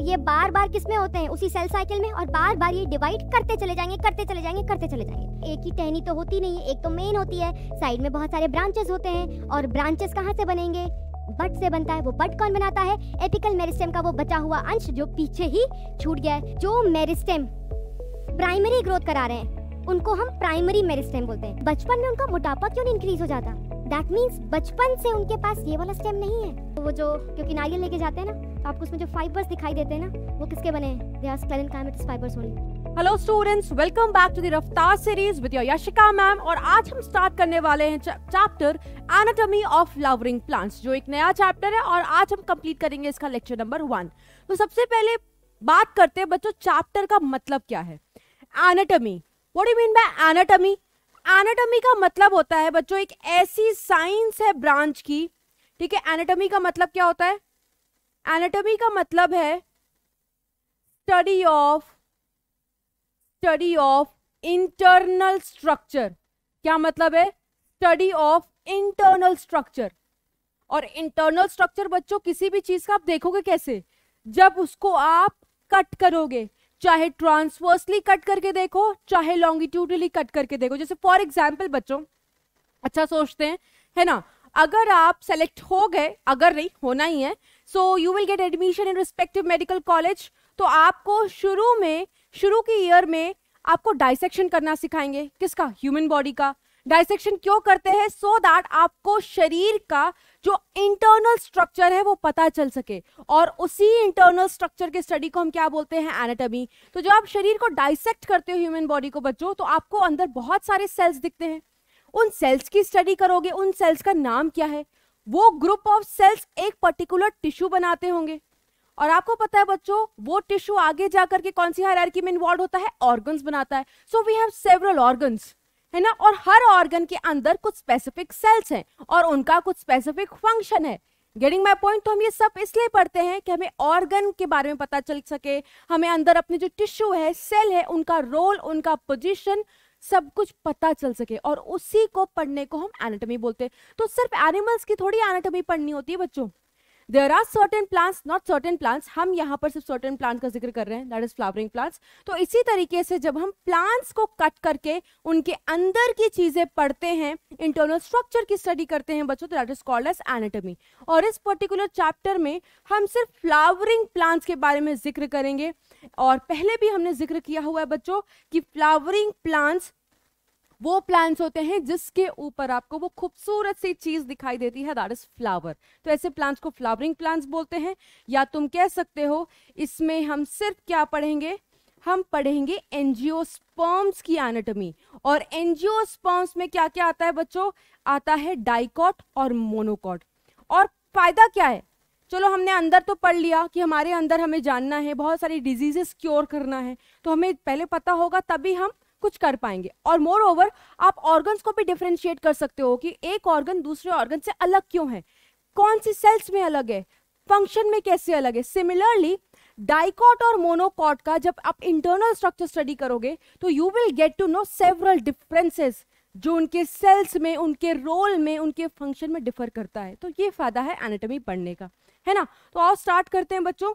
तो ये बार बार किसमें होते हैं उसी सेल साइकिल में और बार बार ये डिवाइड करते चले जाएंगे करते चले जाएंगे करते चले जाएंगे एक ही टहनी तो होती नहीं है एक तो मेन होती है साइड में बहुत सारे ब्रांचेस होते हैं और ब्रांचेस कहाँ से बनेंगे बट से बनता है वो बट कौन बनाता है एपिकल मेरिस्टेम का वो बचा हुआ अंश जो पीछे ही छूट गया है जो मेरिस्टेम प्राइमरी ग्रोथ करा रहे हैं उनको हम प्राइमरी मेरिस्टेम बोलते हैं बचपन में उनका मोटापा क्यों इंक्रीज हो जाता दैट मीन्स बचपन से उनके पास ये वाला स्टेम नहीं है तो वो जो क्योंकि नारियल लेके जाते हैं ना तो आपको उसमें जो फाइबर्स दिखाई देते हैं ना वो किसके बने हैं they fibres only hello students welcome back to the रफ्तार series with your Yashika ma'am और आज हम स्टार्ट करने वाले हैं chapter anatomy of flowering plants जो एक नया चैप्टर है और आज हम कंप्लीट करेंगे इसका लेक्चर नंबर वन तो सबसे पहले बात करते हैं बच्चों चैप्टर का मतलब क्या है anatomy what do mean by anatomy anatomy का मतलब होता है बच्चों एक ऐसी साइंस है ब्रांच की ठीक है एनाटॉमी का मतलब क्या होता है एनाटॉमी का मतलब है study of study of internal structure क्या मतलब है स्टडी ऑफ इंटरनल स्ट्रक्चर और इंटरनल स्ट्रक्चर बच्चों किसी भी चीज का आप देखोगे कैसे जब उसको आप कट करोगे चाहे ट्रांसवर्सली कट करके देखो चाहे लॉन्गिट्यूडली कट करके देखो जैसे फॉर एग्जाम्पल बच्चों अच्छा सोचते हैं है ना अगर आप सेलेक्ट हो गए अगर नहीं होना ही है so you will get admission in respective medical college तो आपको शुरू में शुरू के ईयर में आपको डाइसेक्शन करना सिखाएंगे किसका ह्यूमन बॉडी का डाइसेक्शन क्यों करते हैं सो दैट आपको शरीर का जो इंटरनल स्ट्रक्चर है वो पता चल सके और उसी इंटरनल स्ट्रक्चर के स्टडी को हम क्या बोलते हैं एनाटॉमी तो जब आप शरीर को डाइसेक्ट करते हो ह्यूमन बॉडी को बच्चों तो आपको अंदर बहुत सारे सेल्स दिखते हैं उन सेल्स की स्टडी करोगे उन सेल्स का नाम क्या है वो ग्रुप ऑफ सेल्स एक पर्टिकुलर टिश्यू बनाते होंगे और आपको पता है बच्चों वो टिश्यू आगे जाकर के कौन सी हायरार्की में इन्वॉल्व होता है ऑर्गन्स बनाता है so we have several organs है ना और हर ऑर्गन के अंदर कुछ स्पेसिफिक सेल्स हैं और उनका कुछ स्पेसिफिक फंक्शन है गेटिंग माई पॉइंट तो हम ये सब इसलिए पढ़ते हैं कि हमें ऑर्गन के बारे में पता चल सके हमें अंदर अपने जो टिश्यू है सेल है उनका रोल उनका पोजिशन सब कुछ पता चल सके और उसी को पढ़ने को हम एनाटॉमी बोलते हैं तो सिर्फ एनिमल्स की थोड़ी एनाटॉमी पढ़नी होती है बच्चों there are certain plants not certain plants हम यहाँ पर सिर्फ सर्टन प्लांट का जिक्र कर रहे हैं दैट इज फ्लावरिंग प्लांट्स तो इसी तरीके से जब हम प्लांट्स को कट करके उनके अंदर की चीज़ें पढ़ते हैं इंटरनल स्ट्रक्चर की स्टडी करते हैं बच्चों तो that is called as anatomy और इस पर्टिकुलर चैप्टर में हम सिर्फ फ्लावरिंग प्लांट्स के बारे में जिक्र करेंगे और पहले भी हमने जिक्र किया हुआ है बच्चों कि फ्लावरिंग प्लांट्स वो प्लांट्स होते हैं जिसके ऊपर आपको वो खूबसूरत सी चीज दिखाई देती है दैट इज फ्लावर तो ऐसे प्लांट्स को फ्लावरिंग प्लांट्स बोलते हैं या तुम कह सकते हो इसमें हम सिर्फ क्या पढ़ेंगे हम पढ़ेंगे एनजियोस्पर्म्स की एनाटॉमी और एनजियोस्पर्म्स में क्या क्या आता है बच्चों आता है डाइकॉट और मोनोकॉट और फायदा क्या है चलो हमने अंदर तो पढ़ लिया कि हमारे अंदर हमें जानना है बहुत सारी डिजीजेस क्योर करना है तो हमें पहले पता होगा तभी हम कुछ कर पाएंगे और मोर ओवर आप ऑर्गन्स को भी डिफ्रेंशिएट कर सकते हो कि एक ऑर्गन दूसरे ऑर्गन से अलग क्यों है कौन सी सेल्स में अलग है फंक्शन में कैसे अलग है सिमिलरली डाइकॉट और मोनोकॉट का जब आप इंटरनल स्ट्रक्चर स्टडी करोगे तो you will get to know several differences जो उनके सेल्स में उनके रोल में उनके फंक्शन में डिफर करता है तो ये फायदा है एनाटॉमी पढ़ने का है ना तो आओ स्टार्ट करते हैं बच्चों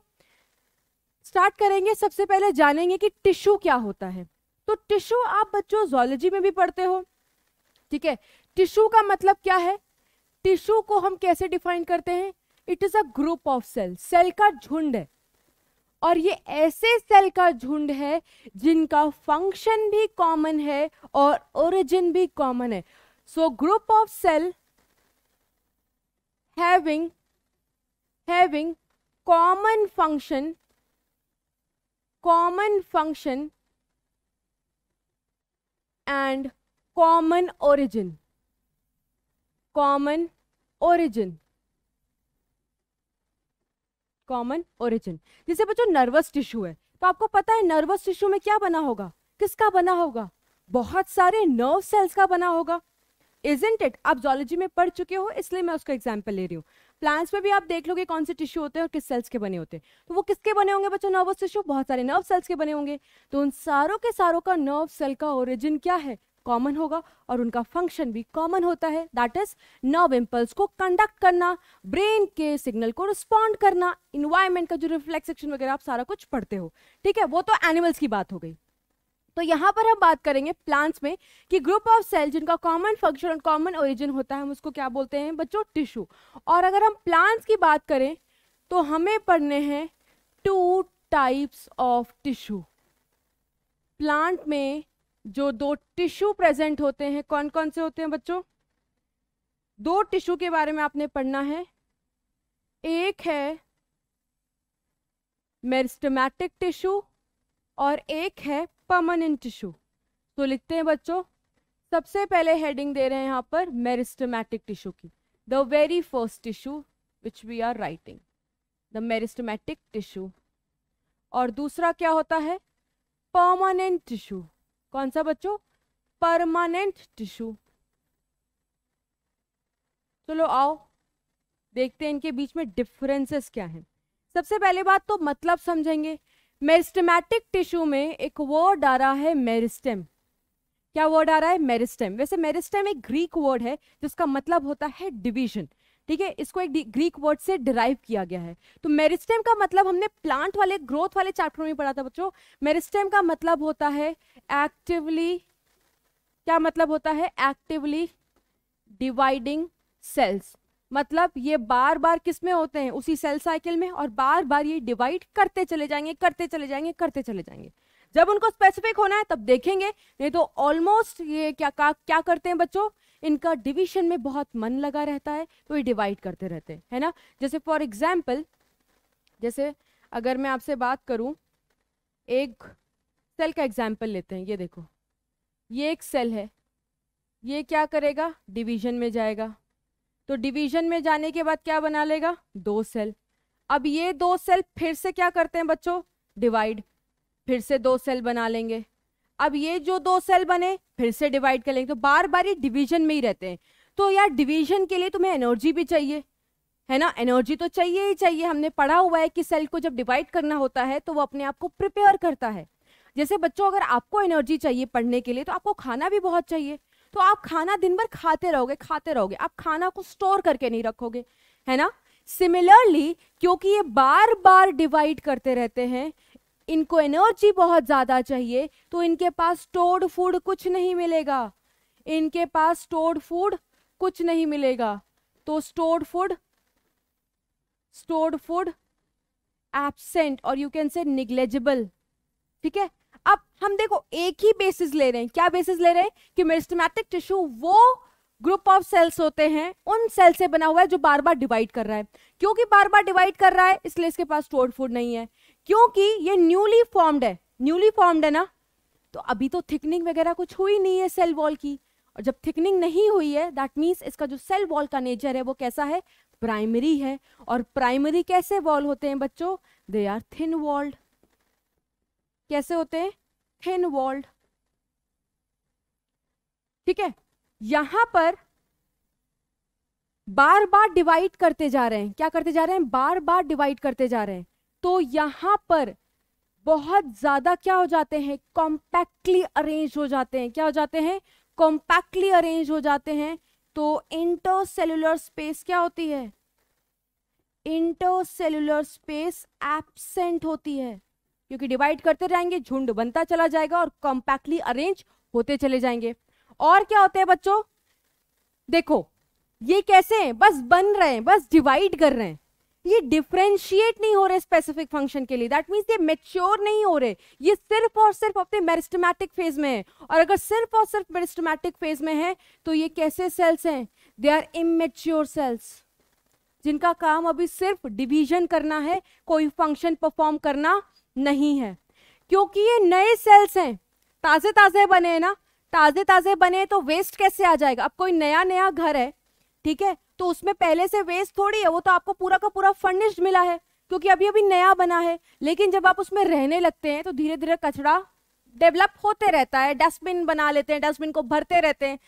स्टार्ट करेंगे सबसे पहले जानेंगे कि टिश्यू क्या होता है तो टिश्यू आप बच्चों जोलॉजी में भी पढ़ते हो ठीक है टिश्यू का मतलब क्या है टिश्यू को हम कैसे डिफाइन करते हैं it is a group of cell cell का झुंड है और ये ऐसे सेल का झुंड है जिनका फंक्शन भी कॉमन है और ओरिजिन भी कॉमन है so group of cell having having common function common function and common origin common origin common origin जैसे बच्चों नर्वस टिश्यू है तो आपको पता है नर्वस टिश्यू में क्या बना होगा किसका बना होगा बहुत सारे नर्व सेल्स का बना होगा इजेंट इट आप जोलॉजी में पढ़ चुके हो इसलिए मैं उसका एग्जाम्पल ले रही हूँ प्लांट्स में भी आप देख लोगे कौन से टिश्यू होते हैं और किस सेल्स के बने होते हैं तो वो किसके बने होंगे बच्चों नर्वस टिश्यू बहुत सारे नर्व सेल्स के बने होंगे तो उन सारों के सारों का नर्व सेल का ओरिजिन क्या है कॉमन होगा और उनका फंक्शन भी कॉमन होता है दैट इज नर्व इम्पल्स को कंडक्ट करना ब्रेन के सिग्नल को रिस्पॉन्ड करना इन्वायरमेंट का जो रिफ्लेक्सेशन वगैरह आप सारा कुछ पढ़ते हो ठीक है वो तो एनिमल्स की बात हो गई तो यहाँ पर हम बात करेंगे प्लांट्स में कि ग्रुप ऑफ सेल जिनका कॉमन फंक्शन और कॉमन ओरिजिन होता है हम उसको क्या बोलते हैं बच्चों टिश्यू और अगर हम प्लांट्स की बात करें तो हमें पढ़ने हैं two types of tissue plant में जो दो टिश्यू प्रेजेंट होते हैं कौन कौन से होते हैं बच्चों दो टिश्यू के बारे में आपने पढ़ना है एक है मेरिस्टमैटिक टिश्यू और एक है परमानेंट टिश्यू तो लिखते हैं बच्चों सबसे पहले हेडिंग दे रहे हैं यहाँ पर मेरिस्टमैटिक टिश्यू की the very first tissue which we are writing the meristematic tissue और दूसरा क्या होता है परमानेंट टिश्यू कौन सा बच्चों परमानेंट टिश्यू चलो आओ देखते हैं इनके बीच में डिफरेंसेस क्या हैं सबसे पहले बात तो मतलब समझेंगे मेरिस्टमैटिक टिश्यू में एक वर्ड आ रहा है मेरिस्टेम क्या वर्ड आ रहा है मेरिस्टेम वैसे मेरिस्टेम एक ग्रीक वर्ड है जिसका मतलब होता है डिवीजन ठीक है इसको एक ग्रीक वर्ड से डिराइव किया गया है तो मेरिस्टेम का मतलब हमने प्लांट वाले ग्रोथ वाले चैप्टर में पढ़ा था बच्चों मेरिस्टेम का मतलब होता है एक्टिवली क्या मतलब होता है एक्टिवली डिवाइडिंग सेल्स मतलब ये बार बार किस में होते हैं उसी सेल साइकिल में और बार बार ये डिवाइड करते चले जाएंगे करते चले जाएंगे करते चले जाएंगे जब उनको स्पेसिफिक होना है तब देखेंगे नहीं तो ऑलमोस्ट ये क्या क्या क्या करते हैं बच्चों इनका डिवीजन में बहुत मन लगा रहता है तो ये डिवाइड करते रहते हैं है ना जैसे फॉर एग्जाम्पल जैसे अगर मैं आपसे बात करूँ एक सेल का एग्जाम्पल लेते हैं ये देखो ये एक सेल है ये क्या करेगा डिवीजन में जाएगा तो डिवीजन में जाने के बाद क्या बना लेगा दो सेल अब ये दो सेल फिर से क्या करते हैं बच्चों डिवाइड फिर से दो सेल बना लेंगे अब ये जो दो सेल बने फिर से डिवाइड कर लेंगे तो बार बार ये डिवीजन में ही रहते हैं तो यार डिवीजन के लिए तुम्हें एनर्जी भी चाहिए है ना एनर्जी तो चाहिए ही चाहिए हमने पढ़ा हुआ है कि सेल को जब डिवाइड करना होता है तो वो अपने आप को प्रिपेयर करता है जैसे बच्चों अगर आपको एनर्जी चाहिए पढ़ने के लिए तो आपको खाना भी बहुत चाहिए तो आप खाना दिन भर खाते रहोगे खाते रहोगे आप खाना को स्टोर करके नहीं रखोगे है ना सिमिलरली क्योंकि ये बार बार डिवाइड करते रहते हैं इनको एनर्जी बहुत ज़्यादा चाहिए तो इनके पास स्टोर्ड फूड कुछ नहीं मिलेगा इनके पास स्टोर्ड फूड कुछ नहीं मिलेगा तो stored food stored food absent और यू कैन से निग्लेजिबल ठीक है अब हम देखो एक ही बेसिस ले रहे हैं क्या बेसिस ले रहे हैं कि मेरिस्टमैटिक टिश्यू वो ग्रुप ऑफ सेल्स होते हैं उन सेल से बना हुआ है जो बार बार डिवाइड कर रहा है क्योंकि बार बार डिवाइड कर रहा है इसलिए इसके पास स्टोर फूड नहीं है क्योंकि ये न्यूली फॉर्म्ड है न्यूली फॉर्म्ड है ना तो अभी तो थिकनिंग वगैरह कुछ हुई नहीं है सेल वॉल की और जब थिकनिंग नहीं हुई है दैट मीन्स इसका जो सेल वॉल का नेचर है वो कैसा है प्राइमरी है और प्राइमरी कैसे वॉल होते हैं बच्चों दे आर थिन वॉल्ड कैसे होते हैं थिन वॉल्ड ठीक है यहां पर बार बार डिवाइड करते जा रहे हैं क्या करते जा रहे हैं बार बार डिवाइड करते जा रहे हैं तो यहां पर बहुत ज्यादा क्या हो जाते हैं कॉम्पैक्टली अरेंज हो जाते हैं क्या हो जाते हैं कॉम्पैक्टली अरेंज हो जाते हैं तो इंटरसेलुलर स्पेस क्या होती है इंटरसेलुलर स्पेस एबसेंट होती है क्योंकि डिवाइड करते जाएंगे झुंड बनता चला जाएगा और कॉम्पैक्टली अरेंज होते चले जाएंगे और क्या होते हैं बच्चों देखो ये कैसे हैं बस बन रहे हैं बस डिवाइड कर रहे हैं ये डिफ्रेंशिएट नहीं हो रहे स्पेसिफिक फंक्शन के लिए दैट मीन्स ये मेच्योर नहीं हो रहे ये सिर्फ और सिर्फ अपने मेरिस्टमैटिक फेज में है और अगर सिर्फ और सिर्फ मेरिस्टमैटिक फेज में है तो ये कैसे सेल्स हैं दे आर इमेच्योर सेल्स जिनका काम अभी सिर्फ डिवीजन करना है कोई फंक्शन परफॉर्म करना नहीं है क्योंकि ये नए सेल्स हैं ताज़े ताज़े बने हैं ना ताज़े ताज़े बने तो वेस्ट कैसे आ जाएगा अब कोई नया नया घर है ठीक है तो उसमें पहले से वेस्ट थोड़ी है वो तो आपको पूरा का पूरा फर्निश्ड मिला है क्योंकि अभी अभी नया बना है लेकिन जब आप उसमें रहने लगते हैं तो धीरे धीरे कचरा डेवलप होते रहता है डस्टबिन बना लेते हैं डस्टबिन को भरते रहते हैं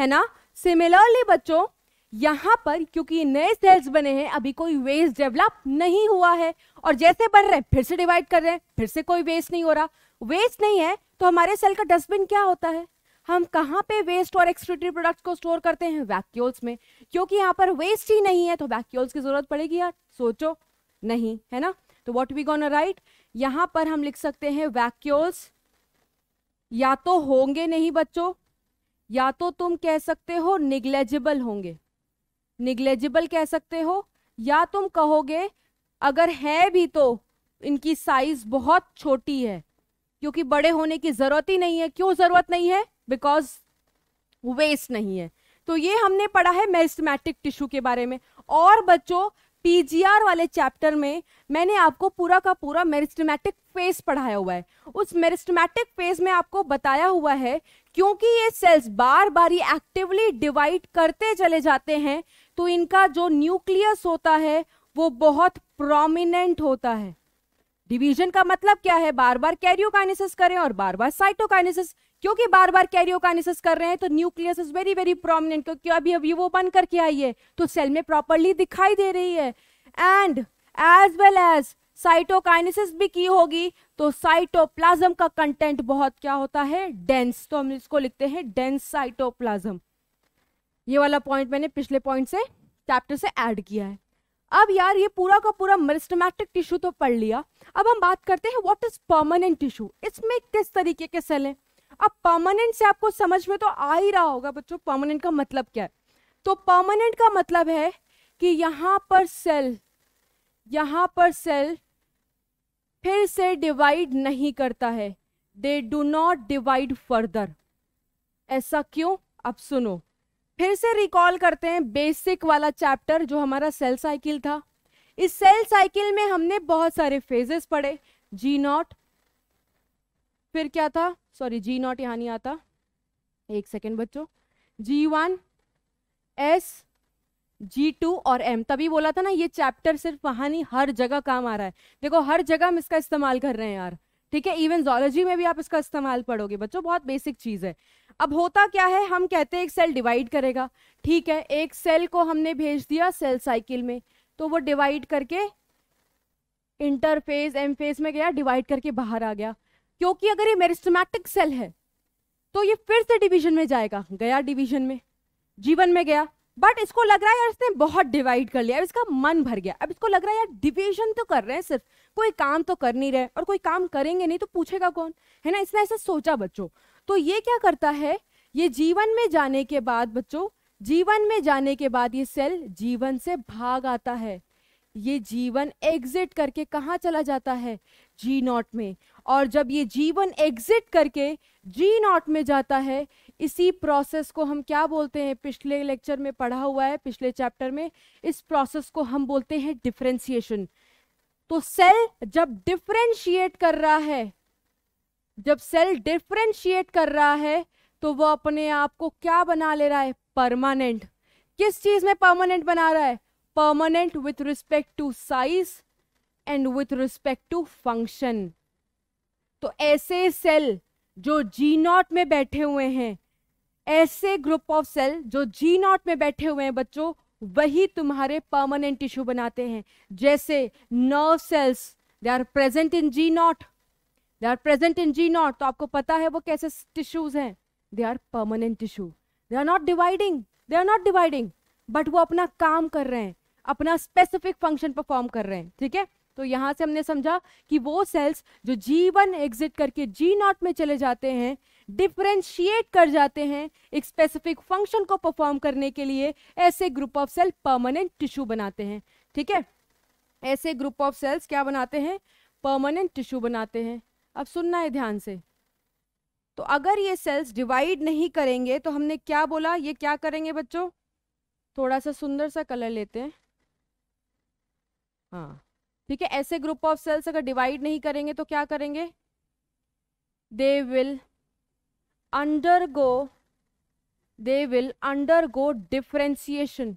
है ना सिमिलरली बच्चों यहाँ पर क्योंकि नए सेल्स बने हैं अभी कोई वेस्ट डेवलप नहीं हुआ है और जैसे बन रहे फिर से डिवाइड कर रहे हैं फिर से कोई वेस्ट नहीं हो रहा वेस्ट नहीं है तो हमारे सेल का डस्टबिन क्या होता है हम कहाँ पे वेस्ट और एक्सक्रीटरी प्रोडक्ट्स को स्टोर करते हैं वैक्यूल्स में क्योंकि यहाँ पर वेस्ट ही नहीं है तो वैक्यूल्स की जरूरत पड़ेगी यार सोचो नहीं है ना तो वॉट वी गोन राइट यहाँ पर हम लिख सकते हैं वैक्यूल्स या तो होंगे नहीं बच्चों या तो तुम कह सकते हो निग्लेजिबल होंगे निग्लेजिबल कह सकते हो या तुम कहोगे अगर है भी तो इनकी साइज बहुत छोटी है क्योंकि बड़े होने की ज़रूरत ही नहीं है क्यों ज़रूरत नहीं है बिकॉज वेस्ट नहीं है तो ये हमने पढ़ा है मेरिस्टमैटिक टिश्यू के बारे में और बच्चों पीजीआर वाले चैप्टर में मैंने आपको पूरा का पूरा मेरिस्टमैटिक फेज पढ़ाया हुआ है उस मेरिस्टमैटिक फेज में आपको बताया हुआ है क्योंकि ये सेल्स बार बार ही एक्टिवली डिवाइड करते चले जाते हैं तो इनका जो न्यूक्लियस होता है वो बहुत प्रोमिनेंट होता है डिवीजन का मतलब क्या है बार बार कैरियोकाइनेसिस करें और बार बार साइटोकाइनेसिस क्योंकि बार बार कैरियोकाइनेसिस कर रहे हैं तो nucleus is very very prominent क्योंकि अभी अभी वो बन करके आई है तो सेल में प्रॉपरली दिखाई दे रही है and as well as cytokinesis भी की होगी तो साइटोप्लाज्म का कंटेंट बहुत क्या होता है डेंस तो हम इसको लिखते हैं डेंस साइटोप्लाज्म ये वाला पॉइंट मैंने पिछले पॉइंट से चैप्टर से ऐड किया है अब यार ये पूरा का पूरा मेरिस्टमैटिक टिश्यू तो पढ़ लिया अब हम बात करते हैं व्हाट इज परमानेंट टिश्यू इसमें किस तरीके के सेल हैं अब परमानेंट से आपको समझ में तो आ ही रहा होगा बच्चों परमानेंट का मतलब क्या है तो परमानेंट का मतलब है कि यहाँ पर सेल यहाँ पर सेल फिर से डिवाइड नहीं करता है they do not divide further ऐसा क्यों अब सुनो फिर से रिकॉल करते हैं बेसिक वाला चैप्टर जो हमारा सेल साइकिल था इस सेल साइकिल में हमने बहुत सारे फेजेस पढ़े जी नॉट फिर क्या था सॉरी जी नॉट यहाँ नहीं आता एक सेकेंड बच्चों G one S G two और एम तभी बोला था ना ये चैप्टर सिर्फ वहाँ नहीं हर जगह काम आ रहा है देखो हर जगह हम इसका इस्तेमाल कर रहे हैं यार ठीक है इवन जोलॉजी में भी आप इसका इस्तेमाल पढ़ोगे बच्चों बहुत बेसिक चीज़ है अब होता क्या है हम कहते हैं एक सेल डिवाइड करेगा ठीक है एक सेल को हमने भेज दिया सेल साइकिल में तो वो डिवाइड करके इंटरफेज एम फेज में गया डिवाइड करके बाहर आ गया क्योंकि अगर ये मेरिस्टमैटिक सेल है तो ये फिर से डिवीजन में जाएगा गया डिवीजन में जीवन में गया बट इसको लग रहा है यार इसने बहुत डिवाइड कर लिया अब इसका मन भर गया अब इसको लग रहा है यार डिवीजन तो कर रहे हैं सिर्फ कोई काम तो कर नहीं रहे और कोई काम करेंगे नहीं तो पूछेगा कौन है ना इसने ऐसा सोचा बच्चों तो ये क्या करता है ये जीवन में जाने के बाद बच्चों जीवन में जाने के बाद ये सेल जीवन से भाग आता है ये जीवन एग्जिट करके कहाँ चला जाता है जी नॉट में और जब ये जीवन एग्जिट करके जी नॉट में जाता है इसी प्रोसेस को हम क्या बोलते हैं पिछले लेक्चर में पढ़ा हुआ है पिछले चैप्टर में इस प्रोसेस को हम बोलते हैं डिफ्रेंसिएशन तो सेल जब डिफ्रेंशिएट कर रहा है जब सेल डिफ्रेंशिएट कर रहा है तो वो अपने आप को क्या बना ले रहा है परमानेंट किस चीज में परमानेंट बना रहा है permanent with respect to size and with respect to function तो ऐसे सेल जो जी नॉट में बैठे हुए हैं ऐसे ग्रुप ऑफ सेल जो जी नॉट में बैठे हुए हैं बच्चों वही तुम्हारे परमानेंट टिश्यू बनाते हैं जैसे nerve cells they are present in G naught they are present in G naught तो आपको पता है वो कैसे टिश्यूज हैं they are permanent tissue they are not dividing they are not dividing but वो अपना काम कर रहे हैं अपना स्पेसिफिक फंक्शन परफॉर्म कर रहे हैं ठीक है तो यहां से हमने समझा कि वो सेल्स जो जी वन एग्जिट करके जी नॉट में चले जाते हैं डिफ्रेंशिएट कर जाते हैं एक स्पेसिफिक फंक्शन को परफॉर्म करने के लिए ऐसे group of cell permanent tissue बनाते हैं ठीक है ऐसे ग्रुप ऑफ सेल्स क्या बनाते हैं परमानेंट टिश्यू बनाते हैं अब सुनना है ध्यान से तो अगर ये सेल्स डिवाइड नहीं करेंगे तो हमने क्या बोला ये क्या करेंगे बच्चों थोड़ा सा सुंदर सा कलर लेते हैं हाँ ठीक है ऐसे ग्रुप ऑफ सेल्स अगर डिवाइड नहीं करेंगे तो क्या करेंगे they will undergo they will undergo differentiation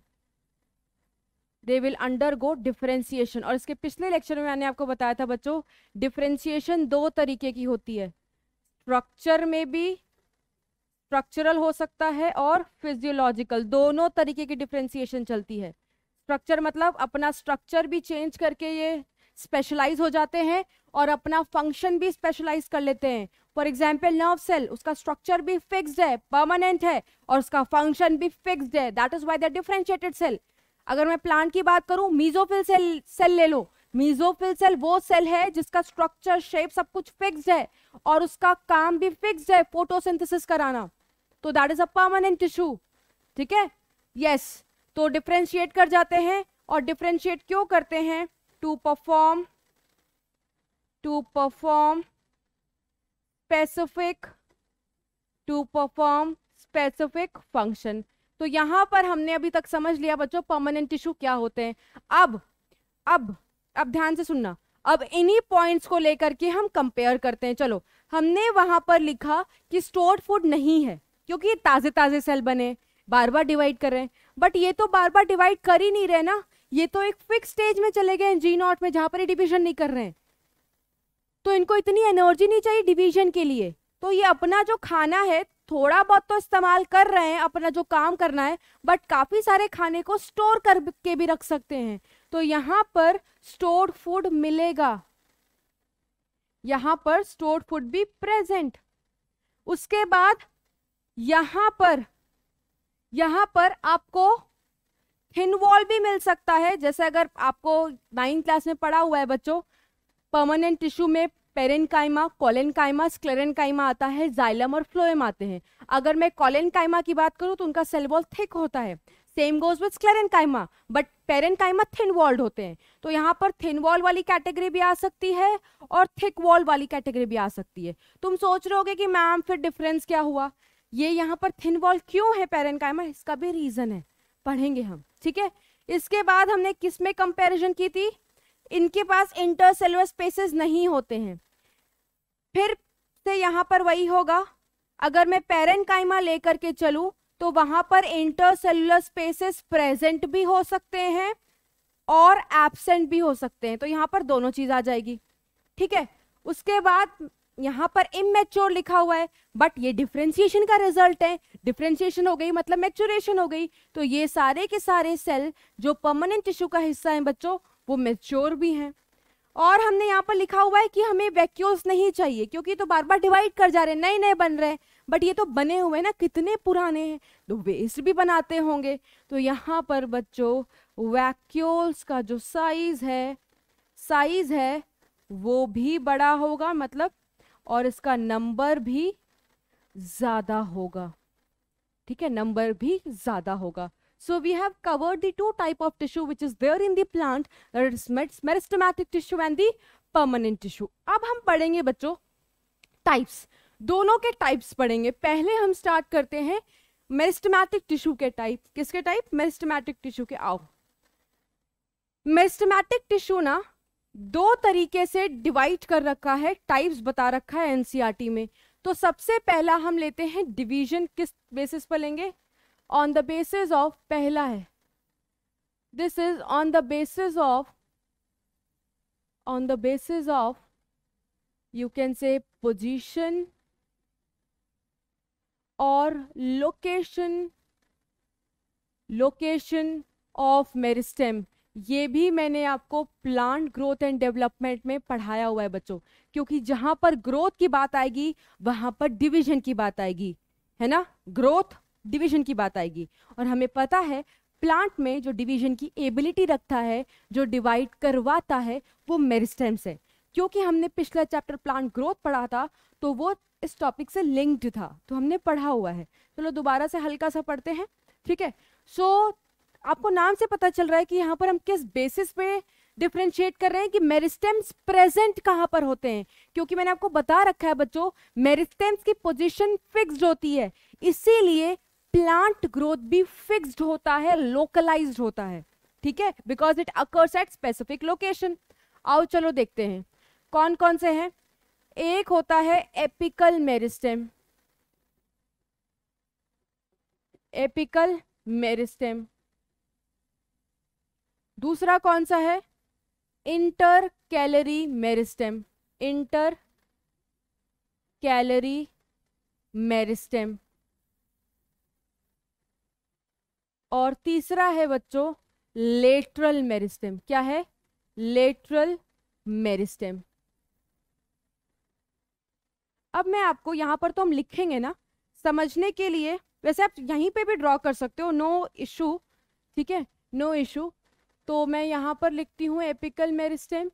they will undergo differentiation और इसके पिछले लेक्चर में मैंने आपको बताया था बच्चों डिफ्रेंसीशन दो तरीके की होती है स्ट्रक्चर में भी स्ट्रक्चरल हो सकता है और फिजियोलॉजिकल दोनों तरीके की डिफ्रेंसीशन चलती है स्ट्रक्चर मतलब अपना स्ट्रक्चर भी चेंज करके ये स्पेशलाइज हो जाते हैं और अपना फंक्शन भी स्पेशलाइज कर लेते हैं फॉर एग्जाम्पल नर्व सेल उसका स्ट्रक्चर भी फिक्स्ड है परमानेंट है और उसका फंक्शन भी फिक्स्ड है that is why the differentiated cell अगर मैं प्लांट की बात करूं मीजोफिल सेल सेल ले लो मीजोफिल सेल वो सेल है जिसका स्ट्रक्चर शेप सब कुछ फिक्स्ड है और उसका काम भी फिक्स्ड है फोटोसिंथेसिस कराना तो that is a permanent tissue ठीक है यस तो डिफ्रेंशिएट कर जाते हैं और डिफ्रेंशिएट क्यों करते हैं to perform to perform specific to perform specific function तो यहां पर हमने अभी तक समझ लिया बच्चों परमानेंट टिश्यू क्या होते हैं अब अब अब ध्यान से सुनना अब इन्हीं पॉइंट्स को लेकर के हम कंपेयर करते हैं चलो हमने वहां पर लिखा कि स्टोर्ड फूड नहीं है क्योंकि ये ताज़े ताज़े सेल बने बार बार डिवाइड कर रहे हैं बट ये तो बार बार डिवाइड कर ही नहीं रहे ना ये तो एक फिक्स स्टेज में चले गए जी नॉट में जहां पर डिविजन नहीं कर रहे हैं तो इनको इतनी एनर्जी नहीं चाहिए डिवीजन के लिए तो ये अपना जो खाना है थोड़ा बहुत तो इस्तेमाल कर रहे हैं अपना जो काम करना है बट काफ़ी सारे खाने को स्टोर करके भी रख सकते हैं तो यहाँ पर स्टोर्ड फूड मिलेगा यहाँ पर स्टोर्ड फूड भी प्रेजेंट उसके बाद यहाँ पर यहाँ पर आपको थिन वॉल भी मिल सकता है जैसे अगर आपको नाइन्थ क्लास में पढ़ा हुआ है बच्चों परमानेंट टिश्यू में पेरेनकाइमा कॉलेनकाइमा स्क्लेरेनकाइमा आता है जाइलम और फ्लोएम आते हैं अगर मैं कॉलेनकाइमा की बात करूँ तो उनका सेल वॉल थिक होता है same goes with sclerenchyma but parenchyma thin walled होते हैं तो यहाँ पर थिन वॉल वाली कैटेगरी भी आ सकती है और थिक वॉल वाली कैटेगरी भी आ सकती है तुम सोच रहे होगे कि मैम फिर डिफरेंस क्या हुआ ये यहाँ पर थिन वॉल क्यों है पेरेनकाइमा इसका भी रीजन है पढ़ेंगे हम ठीक है इसके बाद हमने किस में कंपेरिजन की थी इनके पास इंटरसेलुलर स्पेसेस नहीं होते हैं फिर से यहाँ पर वही होगा अगर मैं पेरेंट काइमा लेकर के चलूँ तो वहाँ पर इंटरसेलुलर स्पेसेस प्रेजेंट भी हो सकते हैं और एबसेंट भी हो सकते हैं तो यहाँ पर दोनों चीज़ आ जाएगी ठीक है उसके बाद यहाँ पर इमेच्योर लिखा हुआ है बट ये डिफ्रेंसिएशन का रिजल्ट है डिफ्रेंसिएशन हो गई मतलब मेच्योरेशन हो गई तो ये सारे के सारे सेल जो परमानेंट टिश्यू का हिस्सा हैं बच्चों वो मेच्योर भी हैं और हमने यहाँ पर लिखा हुआ है कि हमें वैक्यूल्स नहीं चाहिए क्योंकि तो बार बार डिवाइड कर जा रहे हैं नए नए बन रहे हैं बट ये तो बने हुए ना कितने पुराने हैं तो वेस्ट भी बनाते होंगे तो यहाँ पर बच्चों वैक्यूल्स का जो साइज है साइज है वो भी बड़ा होगा मतलब और इसका नंबर भी ज़्यादा होगा ठीक है नंबर भी ज़्यादा होगा So we have covered the two type of tissue which is there in the plant, that is meristematic tissue and the permanent tissue. ab hum padhenge bachcho types दोनों के टाइप्स पढ़ेंगे पहले हम स्टार्ट करते हैं मेरिस्टमैटिक टिश्यू के type किसके type meristematic tissue के आओ मेरिस्टमैटिक टिश्यू ना दो तरीके से डिवाइड कर रखा है टाइप्स बता रखा है एनसीआरटी में तो सबसे पहला हम लेते हैं डिवीजन किस बेसिस पर लेंगे ऑन द बेसिस ऑफ पहला है this is on the basis of on the basis of you can say position और लोकेशन लोकेशन ऑफ मेरिस्टेम ये भी मैंने आपको प्लांट ग्रोथ एंड डेवलपमेंट में पढ़ाया हुआ है बच्चों क्योंकि जहां पर ग्रोथ की बात आएगी वहां पर डिवीजन की बात आएगी है ना ग्रोथ डिवीजन की बात आएगी और हमें पता है प्लांट में जो डिवीजन की एबिलिटी रखता है जो डिवाइड करवाता है वो मेरिस्टेम्स है क्योंकि हमने पिछला चैप्टर प्लांट ग्रोथ पढ़ा था तो वो इस टॉपिक से लिंक्ड था तो हमने पढ़ा हुआ है चलो दोबारा से हल्का सा पढ़ते हैं ठीक है सो so, आपको नाम से पता चल रहा है कि यहाँ पर हम किस बेसिस पे डिफ्रेंशिएट कर रहे हैं कि मेरिस्टेम्स प्रेजेंट कहाँ पर होते हैं क्योंकि मैंने आपको बता रखा है बच्चों मेरिस्टेम्स की पोजीशन फिक्स्ड होती है इसीलिए प्लांट ग्रोथ भी फिक्स्ड होता है लोकलाइज्ड होता है ठीक है because it occurs at specific location आओ चलो देखते हैं कौन कौन से हैं एक होता है एपिकल मेरिस्टेम एपिकल मेरिस्टेम दूसरा कौन सा है intercalary meristem intercalary meristem और तीसरा है बच्चों लेटरल मेरिस्टेम क्या है लेटरल मेरिस्टेम अब मैं आपको यहाँ पर तो हम लिखेंगे ना समझने के लिए वैसे आप यहीं पे भी ड्रॉ कर सकते हो नो इशू ठीक है नो इशू तो मैं यहाँ पर लिखती हूँ एपिकल मेरिस्टेम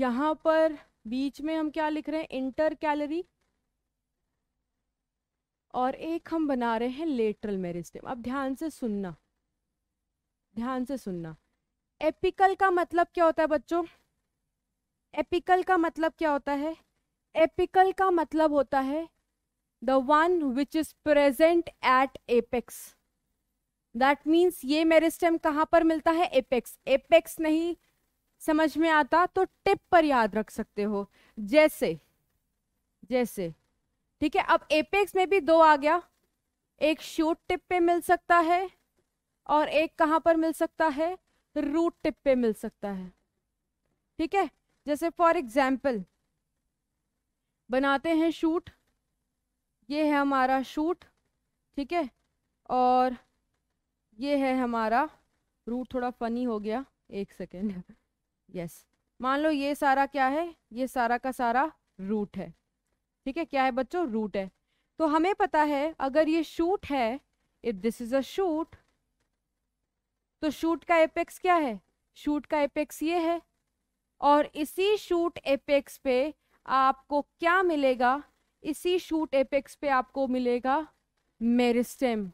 यहाँ पर बीच में हम क्या लिख रहे हैं इंटर कैलरी और एक हम बना रहे हैं लेटरल मेरिस्टेम अब ध्यान से सुनना ध्यान से सुनना एपिकल का मतलब क्या होता है बच्चों एपिकल का मतलब क्या होता है एपिकल का मतलब होता है the one which is present at apex that means ये मेरिस्टेम कहाँ पर मिलता है एपेक्स एपेक्स नहीं समझ में आता तो टिप पर याद रख सकते हो जैसे जैसे ठीक है अब एपेक्स में भी दो आ गया एक शूट टिप पे मिल सकता है और एक कहाँ पर मिल सकता है रूट टिप पे मिल सकता है ठीक है जैसे फॉर एग्जाम्पल बनाते हैं शूट ये है हमारा शूट ठीक है और ये है हमारा रूट थोड़ा फनी हो गया एक सेकेंड यस मान लो ये सारा क्या है ये सारा का सारा रूट है ठीक है क्या है बच्चों रूट है तो हमें पता है अगर ये शूट है if this is a shoot तो शूट का एपेक्स क्या है शूट का एपेक्स ये है और इसी शूट एपेक्स पे आपको क्या मिलेगा इसी शूट एपेक्स पे आपको मिलेगा मेरिस्टेम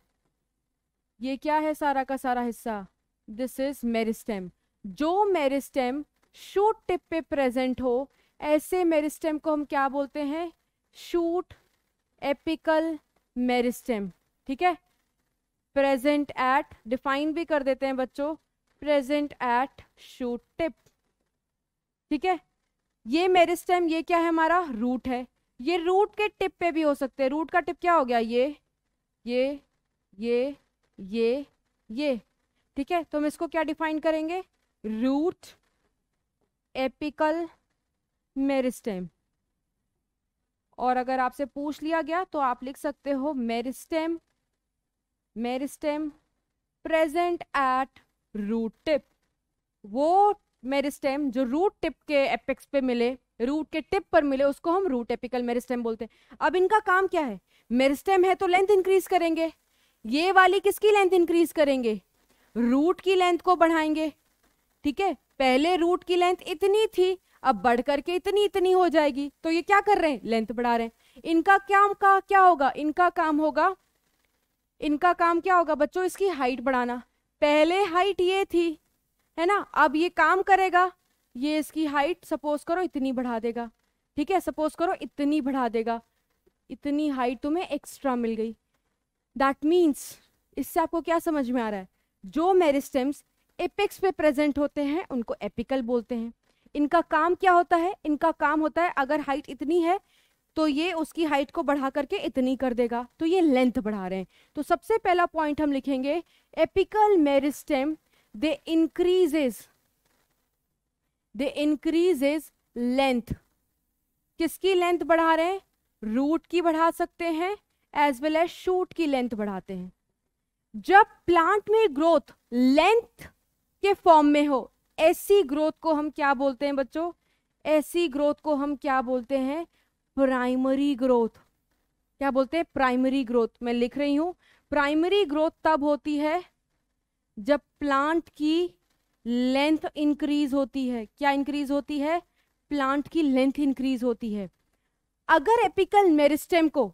ये क्या है सारा का सारा हिस्सा दिस इज मेरिस्टेम जो मेरिस्टेम शूट टिप पे प्रेजेंट हो ऐसे मेरिस्टेम को हम क्या बोलते हैं शूट एपिकल मेरिस्टेम ठीक है प्रेजेंट एट डिफाइन भी कर देते हैं बच्चों प्रेजेंट एट शूट टिप ठीक है ये मेरिस्टेम ये क्या है हमारा रूट है ये रूट के टिप पे भी हो सकते हैं रूट का टिप क्या हो गया ये ये ये ये ये ठीक है तो हम इसको क्या डिफाइन करेंगे रूट एपिकल मेरिस्टेम और अगर आपसे पूछ लिया गया तो आप लिख सकते हो meristem meristem present at root tip वो मेरिस्टेम जो रूट टिप के एपेक्स पे मिले रूट के टिप पर मिले उसको हम रूट एपिकल मेरिस्टेम बोलते हैं अब इनका काम क्या है मेरिस्टेम है तो लेंथ इंक्रीज करेंगे ये वाली किसकी लेंथ इंक्रीज करेंगे रूट की लेंथ को बढ़ाएंगे ठीक है पहले रूट की लेंथ इतनी थी अब बढ़ करके इतनी इतनी हो जाएगी तो ये क्या कर रहे हैं लेंथ बढ़ा रहे हैं इनका क्या का क्या होगा इनका काम होगा इनका काम क्या होगा बच्चों इसकी हाइट बढ़ाना पहले हाइट ये थी है ना अब ये काम करेगा ये इसकी हाइट सपोज करो इतनी बढ़ा देगा ठीक है सपोज करो इतनी बढ़ा देगा इतनी हाइट तुम्हें एक्स्ट्रा मिल गई दैट मीन्स इससे आपको क्या समझ में आ रहा है जो मेरिस्टेम्स एपिक्स पे प्रेजेंट होते हैं उनको एपिकल बोलते हैं इनका काम क्या होता है इनका काम होता है अगर हाइट इतनी है तो ये उसकी हाइट को बढ़ा करके इतनी कर देगा तो ये लेंथ बढ़ा रहे हैं तो सबसे पहला पॉइंट हम लिखेंगे apical meristem they increases they increases length किसकी लेंथ बढ़ा रहे हैं रूट की बढ़ा सकते हैं एज वेल एज शूट की लेंथ बढ़ाते हैं जब प्लांट में ग्रोथ लेंथ के फॉर्म में हो ऐसी ग्रोथ को हम क्या बोलते हैं बच्चों ऐसी ग्रोथ को हम क्या बोलते हैं प्राइमरी ग्रोथ क्या बोलते हैं प्राइमरी ग्रोथ मैं लिख रही हूं प्राइमरी ग्रोथ तब होती है जब प्लांट की लेंथ इंक्रीज होती है क्या इंक्रीज होती है प्लांट की लेंथ इंक्रीज होती है अगर एपिकल मेरिस्टेम को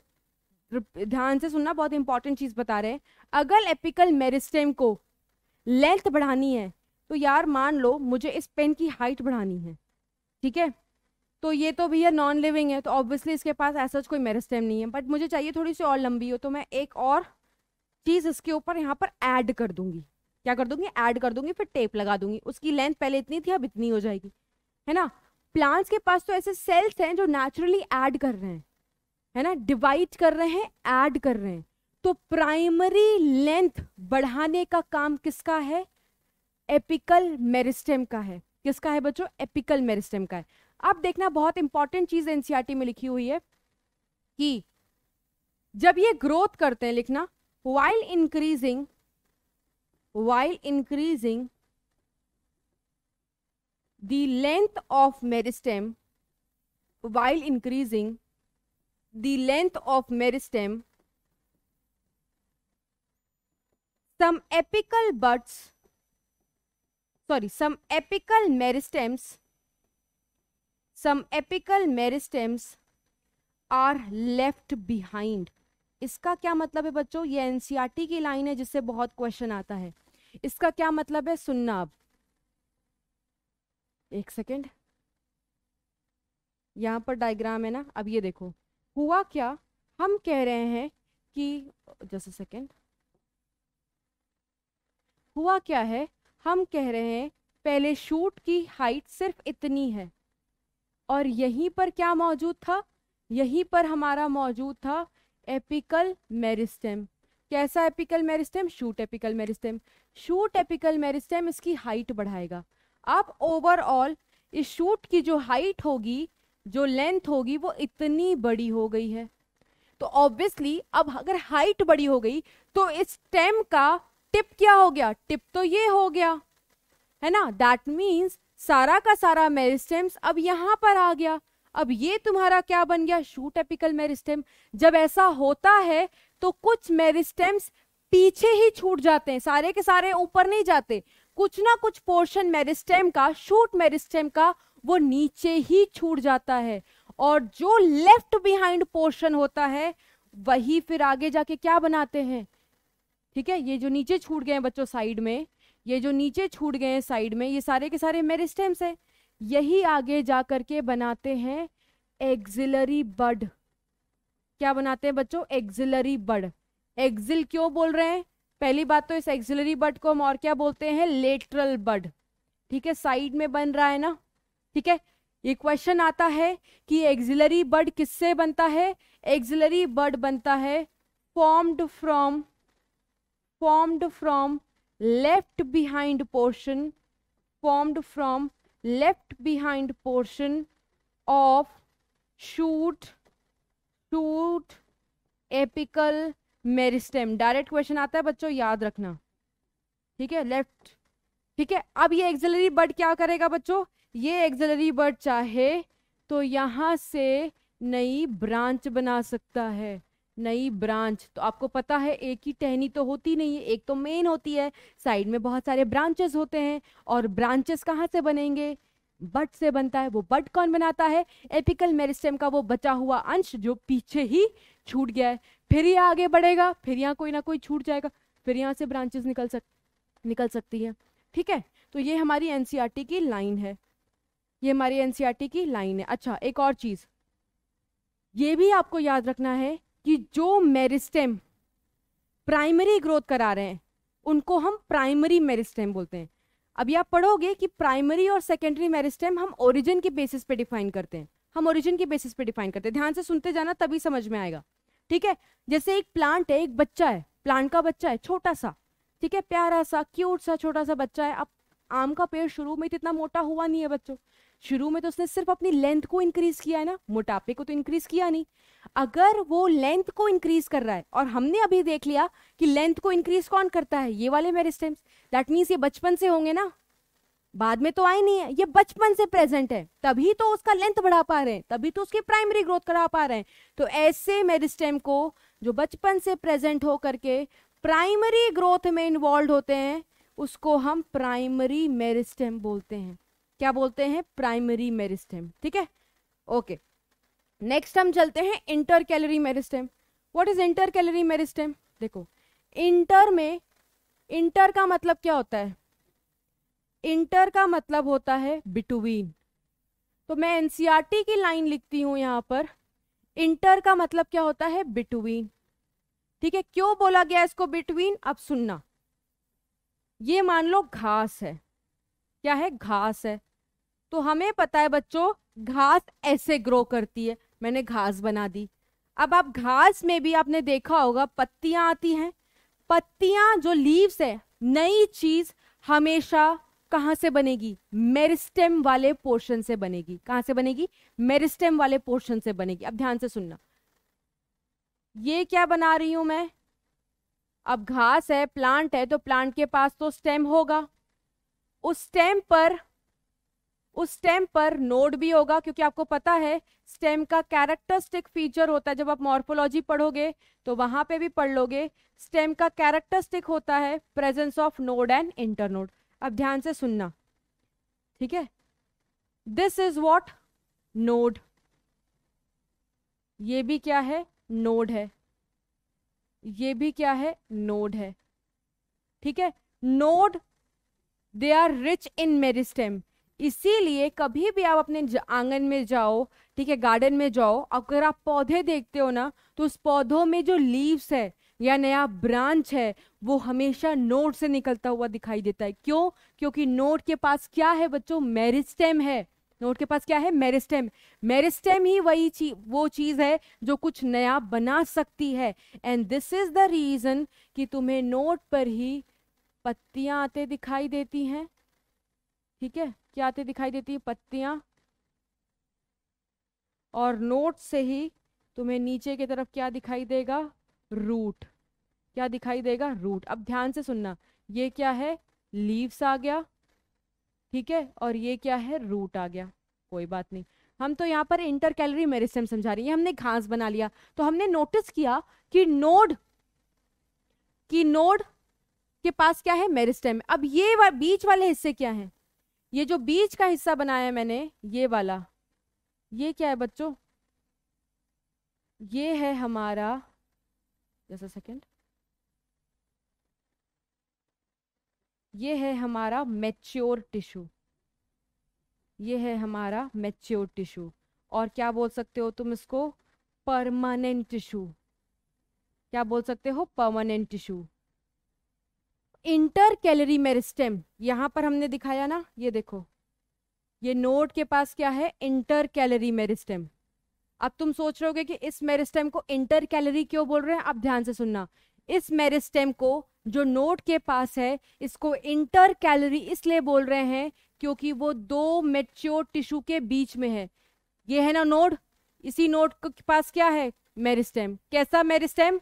ध्यान से सुनना बहुत इंपॉर्टेंट चीज बता रहे हैं अगर एपिकल मेरिस्टेम को लेंथ बढ़ानी है तो यार मान लो मुझे इस पेन की हाइट बढ़ानी है ठीक है तो ये तो भैया नॉन लिविंग है तो ऑब्वियसली इसके पास ऐसा कोई मेरिस्टेम नहीं है बट मुझे चाहिए थोड़ी सी और लंबी हो तो मैं एक और चीज़ इसके ऊपर यहाँ पर ऐड कर दूंगी क्या कर दूंगी ऐड कर दूंगी फिर टेप लगा दूंगी उसकी लेंथ पहले इतनी थी अब इतनी हो जाएगी है ना प्लांट्स के पास तो ऐसे सेल्स हैं जो नेचुरली ऐड कर रहे हैं है ना डिवाइड कर रहे हैं ऐड कर रहे हैं तो प्राइमरी लेंथ बढ़ाने का काम किसका है एपिकल मेरिस्टेम का है किसका है बच्चों एपिकल मेरिस्टेम का है अब देखना बहुत इंपॉर्टेंट चीज एनसीआरटी में लिखी हुई है कि जब ये ग्रोथ करते हैं लिखना while increasing while increasing the length of meristem while increasing the length of meristem some apical birds sorry some apical meristems some apical meristems are left behind इसका क्या मतलब है बच्चों ये एनसीईआरटी e की लाइन है जिससे बहुत क्वेश्चन आता है इसका क्या मतलब है सुनना अब एक सेकेंड यहाँ पर डायग्राम है ना अब ये देखो हुआ क्या हम कह रहे हैं कि जस्ट सेकेंड हुआ क्या है हम कह रहे हैं पहले शूट की हाइट सिर्फ इतनी है और यहीं पर क्या मौजूद था यहीं पर हमारा मौजूद था एपिकल मेरिस्टेम कैसा apical meristem shoot apical meristem shoot apical meristem इसकी हाइट बढ़ाएगा अब ओवरऑल इस शूट की जो हाइट होगी जो लेंथ होगी वो इतनी बड़ी हो गई है तो ऑब्वियसली अब अगर हाइट बड़ी हो गई तो इस स्टेम का टिप क्या हो गया टिप तो ये हो गया है ना दैट मीन्स सारा का सारा मेरिस्टेम्स अब यहाँ पर आ गया अब ये तुम्हारा क्या बन गया शूट एपिकल मेरिस्टेम जब ऐसा होता है तो कुछ मेरिस्टेम्स पीछे ही छूट जाते हैं सारे के सारे ऊपर नहीं जाते कुछ ना कुछ पोर्शन मेरिस्टेम का शूट मेरिस्टेम का वो नीचे ही छूट जाता है और जो लेफ्ट बिहाइंड पोर्शन होता है वही फिर आगे जाके क्या बनाते हैं ठीक है ये जो नीचे छूट गए हैं बच्चों साइड में ये जो नीचे छूट गए हैं साइड में ये सारे के सारे मेरिस्टेम्स हैं यही आगे जा करके बनाते हैं एक्जिलरी बड क्या बनाते हैं बच्चों एक्जिलरी बड एक्जिल क्यों बोल रहे हैं पहली बात तो इस एक्जिलरी बड को हम और क्या बोलते हैं लेटरल बड ठीक है साइड में बन रहा है ना ठीक है ये क्वेश्चन आता है कि एक्जिलरी बड किससे बनता है एक्जिलरी बड बनता है formed from formed from left behind portion formed from left behind portion of shoot shoot apical meristem direct question आता है बच्चों याद रखना ठीक है लेफ्ट ठीक है अब ये एक्जलरी बर्ड क्या करेगा बच्चों ये एक्जलरी बर्ड चाहे तो यहाँ से नई ब्रांच बना सकता है नई ब्रांच तो आपको पता है एक ही टहनी तो होती नहीं है एक तो मेन होती है साइड में बहुत सारे ब्रांचेस होते हैं और ब्रांचेस कहाँ से बनेंगे बट से बनता है वो बट कौन बनाता है एपिकल मेरिस्टेम का वो बचा हुआ अंश जो पीछे ही छूट गया है फिर ये आगे बढ़ेगा फिर यहाँ कोई ना कोई छूट जाएगा फिर यहाँ से ब्रांचेस निकल सक निकल सकती है ठीक है तो ये हमारी एन e की लाइन है ये हमारी एन e की लाइन है अच्छा एक और चीज़ ये भी आपको याद रखना है कि जो मेरिस्टेम प्राइमरी ग्रोथ करा रहे हैं उनको हम प्राइमरी मेरिस्टेम बोलते हैं अभी आप पढ़ोगे कि प्राइमरी और सेकेंडरी मेरिस्टेम हम ओरिजिन के बेसिस पे डिफाइन करते हैं हम ओरिजिन के बेसिस पे डिफाइन करते हैं ध्यान से सुनते जाना तभी समझ में आएगा ठीक है जैसे एक प्लांट है एक बच्चा है प्लांट का बच्चा है छोटा सा ठीक है प्यारा सा क्यूट सा छोटा सा बच्चा है अब आम का पेड़ शुरू में इतना मोटा हुआ नहीं है बच्चों शुरू में तो उसने सिर्फ अपनी लेंथ को इंक्रीज किया है ना मोटापे को तो इंक्रीज किया नहीं अगर वो लेंथ को इंक्रीज कर रहा है और हमने अभी देख लिया कि लेंथ को इंक्रीज कौन करता है ये वाले मेरिस्टेम्स दैट मीन्स ये बचपन से होंगे ना बाद में तो आए नहीं है ये बचपन से प्रेजेंट है तभी तो उसका लेंथ बढ़ा पा रहे हैं तभी तो उसकी प्राइमरी ग्रोथ करा पा रहे हैं तो ऐसे मेरिस्टेम को जो बचपन से प्रेजेंट हो करके प्राइमरी ग्रोथ में इन्वॉल्व होते हैं उसको हम प्राइमरी मेरिस्टेम बोलते हैं क्या बोलते हैं प्राइमरी मेरिस्टेम ठीक है ओके नेक्स्ट हम चलते हैं intercalary meristem what is intercalary meristem देखो इंटर में इंटर का मतलब क्या होता है इंटर का मतलब होता है बिटवीन तो मैं एनसीआरटी e की लाइन लिखती हूं यहां पर इंटर का मतलब क्या होता है बिटवीन ठीक है क्यों बोला गया इसको बिटवीन अब सुनना ये मान लो घास है क्या है घास है तो हमें पता है बच्चों घास ऐसे ग्रो करती है मैंने घास बना दी अब आप घास में भी आपने देखा होगा पत्तियां आती हैं पत्तियां जो लीव्स है नई चीज हमेशा कहाँ से बनेगी मेरिस्टेम वाले पोर्शन से बनेगी कहाँ से बनेगी मेरिस्टेम वाले पोर्शन से बनेगी अब ध्यान से सुनना ये क्या बना रही हूं मैं अब घास है प्लांट है तो प्लांट के पास तो स्टेम होगा उस स्टेम पर उस स्टेम पर नोड भी होगा क्योंकि आपको पता है स्टेम का कैरेक्टरिस्टिक फीचर होता है जब आप मॉर्फोलॉजी पढ़ोगे तो वहां पे भी पढ़ लोगे स्टेम का कैरेक्टरिस्टिक होता है presence of node and internode अब ध्यान से सुनना ठीक है दिस इज वॉट नोड ये भी क्या है नोड है ये भी क्या है नोड है ठीक है node they are rich in stem इसीलिए कभी भी आप अपने आंगन में जाओ ठीक है गार्डन में जाओ अगर आप पौधे देखते हो ना तो उस पौधों में जो लीव्स है या नया ब्रांच है वो हमेशा नोट से निकलता हुआ दिखाई देता है क्यों क्योंकि नोट के पास क्या है बच्चों मेरिस्टेम है नोट के पास क्या है मेरिस्टेम मेरिस्टेम ही वही ची वो चीज है जो कुछ नया बना सकती है and this is the reason कि तुम्हें नोट पर ही पत्तियां आते दिखाई देती हैं ठीक है क्या आती दिखाई देती है पत्तियां और नोट से ही तुम्हें नीचे की तरफ क्या दिखाई देगा रूट क्या दिखाई देगा रूट अब ध्यान से सुनना ये क्या है लीव्स आ गया ठीक है और ये क्या है रूट आ गया कोई बात नहीं हम तो यहाँ पर इंटर कैलरी मेरिस्टम समझा रही है हमने घास बना लिया तो हमने नोटिस किया कि नोड की नोड के पास क्या है मेरिस्टेम अब ये वा, बीच वाले हिस्से क्या है ये जो बीच का हिस्सा बनाया है मैंने ये वाला ये क्या है बच्चों ये है हमारा जैसा सेकंड ये है हमारा मैच्योर टिश्यू ये है हमारा मैच्योर टिश्यू और क्या बोल सकते हो तुम इसको परमानेंट टिश्यू क्या बोल सकते हो permanent tissue intercalary meristem यहां पर हमने दिखाया ना ये देखो ये नोट के पास क्या है इंटर कैलरी मेरिस्टेम अब तुम सोच रहे हो कि इस मेरिस्टेम को इंटर कैलरी क्यों बोल रहे हैं आप ध्यान से सुनना इस मेरिस्टेम को जो नोट के पास है इसको इंटर कैलरी इसलिए बोल रहे हैं क्योंकि वो दो मेच्योर टिश्यू के बीच में है ये है ना नोड इसी नोड के पास क्या है मेरिस्टेम कैसा मेरिस्टेम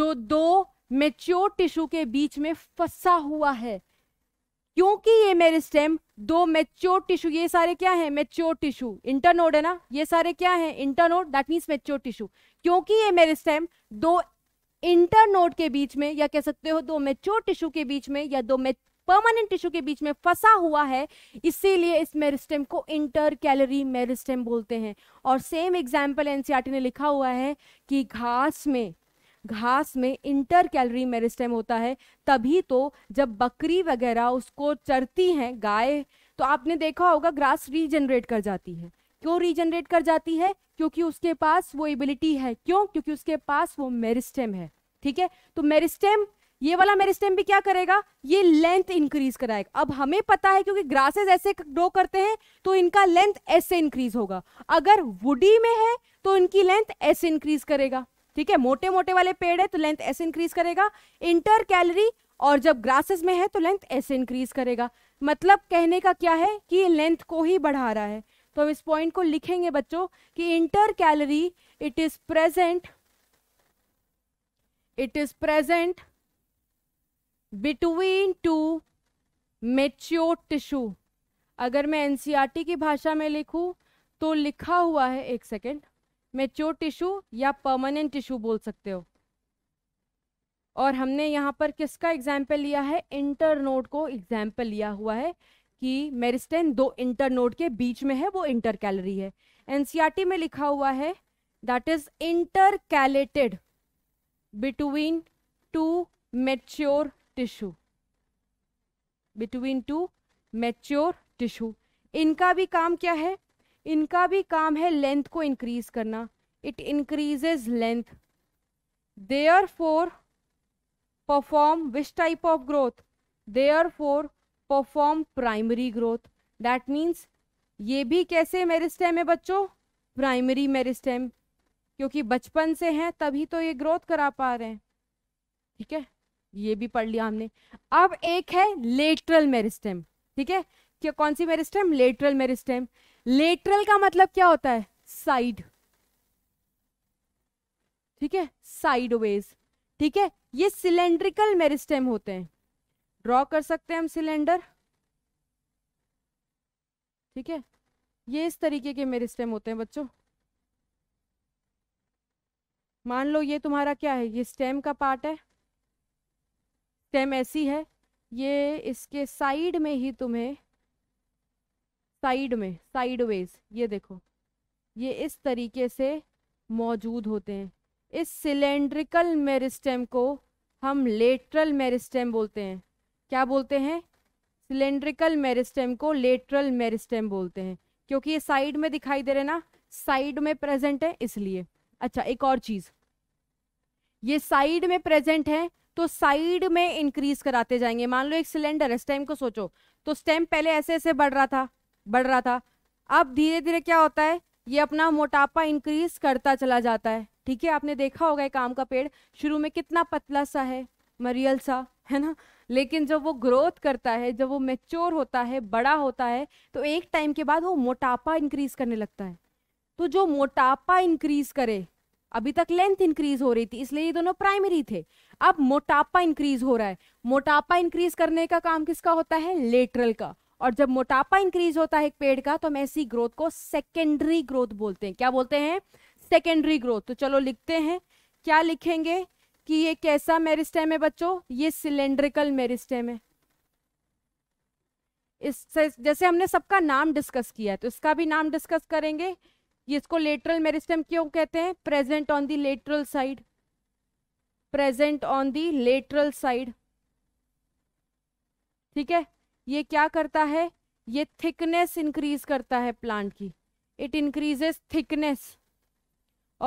जो दो मेच्योर टिश्यू के बीच में फंसा हुआ है क्योंकि ये मेरिस्टेम दो मेच्योर टिश्यू ये सारे क्या है मेच्योर टिश्यू इंटरनोड है ना ये सारे क्या है internode that means mature tissue क्योंकि ये मेरिस्टेम दो इंटरनोड के बीच में या कह सकते हो दो मेच्योर टिश्यू के बीच में या दो परमानेंट टिश्यू के बीच में फंसा हुआ है इसीलिए इस मेरिस्टेम को इंटर कैलरी मेरिस्टेम बोलते हैं और सेम एग्जाम्पल एनसीआरटी ने लिखा हुआ है कि घास में घास में इंटर कैलरी मेरिस्टेम होता है तभी तो जब बकरी वगैरह उसको चरती हैं गाय तो आपने देखा होगा ग्रास रीजनरेट कर जाती है क्यों रीजनरेट कर जाती है क्योंकि उसके पास वो एबिलिटी है क्यों क्योंकि उसके पास वो मेरिस्टेम है ठीक है तो मेरिस्टेम ये वाला मेरिस्टेम भी क्या करेगा ये लेंथ इंक्रीज कराएगा अब हमें पता है क्योंकि ग्रासेस ऐसे ग्रो करते हैं तो इनका लेंथ ऐसे इंक्रीज होगा अगर वुडी में है तो इनकी लेंथ ऐसे इंक्रीज करेगा ठीक है मोटे मोटे वाले पेड़ है तो लेंथ ऐसे इंक्रीज करेगा इंटर कैलरी और जब ग्रासेस में है तो लेंथ ऐसे इंक्रीज करेगा मतलब कहने का क्या है कि लेंथ को ही बढ़ा रहा है तो हम इस पॉइंट को लिखेंगे बच्चों कि intercalary it is present it is present between two mature tissue अगर मैं एनसीआरटी e की भाषा में लिखूं तो लिखा हुआ है एक सेकेंड मेच्योर टिश्यू या परमानेंट टिश्यू बोल सकते हो और हमने यहाँ पर किसका एग्जाम्पल लिया है इंटर नोड को एग्जाम्पल लिया हुआ है कि मेरिस्टेन दो इंटर नोड के बीच में है वो इंटर कैलरी है एनसीईआरटी e में लिखा हुआ है that is intercalated between two mature tissue between two mature tissue इनका भी काम क्या है इनका भी काम है लेंथ को इंक्रीज करना it increases length therefore perform which type of growth therefore perform primary growth that means ये भी कैसे मेरिस्टेम है बच्चों प्राइमरी मेरिस्टेम क्योंकि बचपन से हैं तभी तो ये ग्रोथ करा पा रहे हैं ठीक है ये भी पढ़ लिया हमने अब एक है लेटरल मेरिस्टेम ठीक है क्या कौन सी मेरिस्टेम लेटरल मेरिस्टेम लेटरल का मतलब क्या होता है साइड ठीक है साइड ठीक है ये सिलेंड्रिकल मेरिस्टेम होते हैं ड्रॉ कर सकते हैं हम सिलेंडर ठीक है ये इस तरीके के मेरिस्टेम होते हैं बच्चों मान लो ये तुम्हारा क्या है ये स्टेम का पार्ट है स्टेम ऐसी है ये इसके साइड में ही तुम्हें साइड में साइडवेज ये देखो ये इस तरीके से मौजूद होते हैं इस सिलेंड्रिकल मेरिस्टेम को हम लेटरल मेरिस्टेम बोलते हैं क्या बोलते हैं सिलेंड्रिकल मेरिस्टेम को लेटरल मेरिस्टेम बोलते हैं क्योंकि ये साइड में दिखाई दे रहे ना साइड में प्रेजेंट है इसलिए अच्छा एक और चीज ये साइड में प्रेजेंट है तो साइड में इंक्रीज कराते जाएंगे मान लो एक सिलेंडर है स्टेम को सोचो तो स्टेम पहले ऐसे ऐसे बढ़ रहा था बढ़ रहा था अब धीरे धीरे क्या होता है ये अपना मोटापा इंक्रीज करता चला जाता है ठीक है आपने देखा होगा एक आम का पेड़ शुरू में कितना पतला सा है मरियल सा है ना लेकिन जब वो ग्रोथ करता है जब वो मेच्योर होता है बड़ा होता है तो एक टाइम के बाद वो मोटापा इंक्रीज करने लगता है तो जो मोटापा इंक्रीज करे अभी तक लेंथ इंक्रीज हो रही थी इसलिए ये दोनों प्राइमरी थे अब मोटापा इंक्रीज हो रहा है मोटापा इंक्रीज करने का काम किसका होता है लेटरल का और जब मोटापा इंक्रीज होता है एक पेड़ का तो हम ऐसी ग्रोथ को सेकेंडरी ग्रोथ बोलते हैं क्या बोलते हैं सेकेंडरी ग्रोथ तो चलो लिखते हैं क्या लिखेंगे कि ये कैसा मेरिस्टेम है बच्चों ये सिलेंड्रिकल मेरिस्टेम है इस जैसे हमने सबका नाम डिस्कस किया है तो इसका भी नाम डिस्कस करेंगे ये इसको लेटरल मेरिस्टेम क्यों कहते हैं present on the lateral side present on the lateral side ठीक है ये क्या करता है ये थिकनेस इंक्रीज करता है प्लांट की इट इंक्रीजेस थिकनेस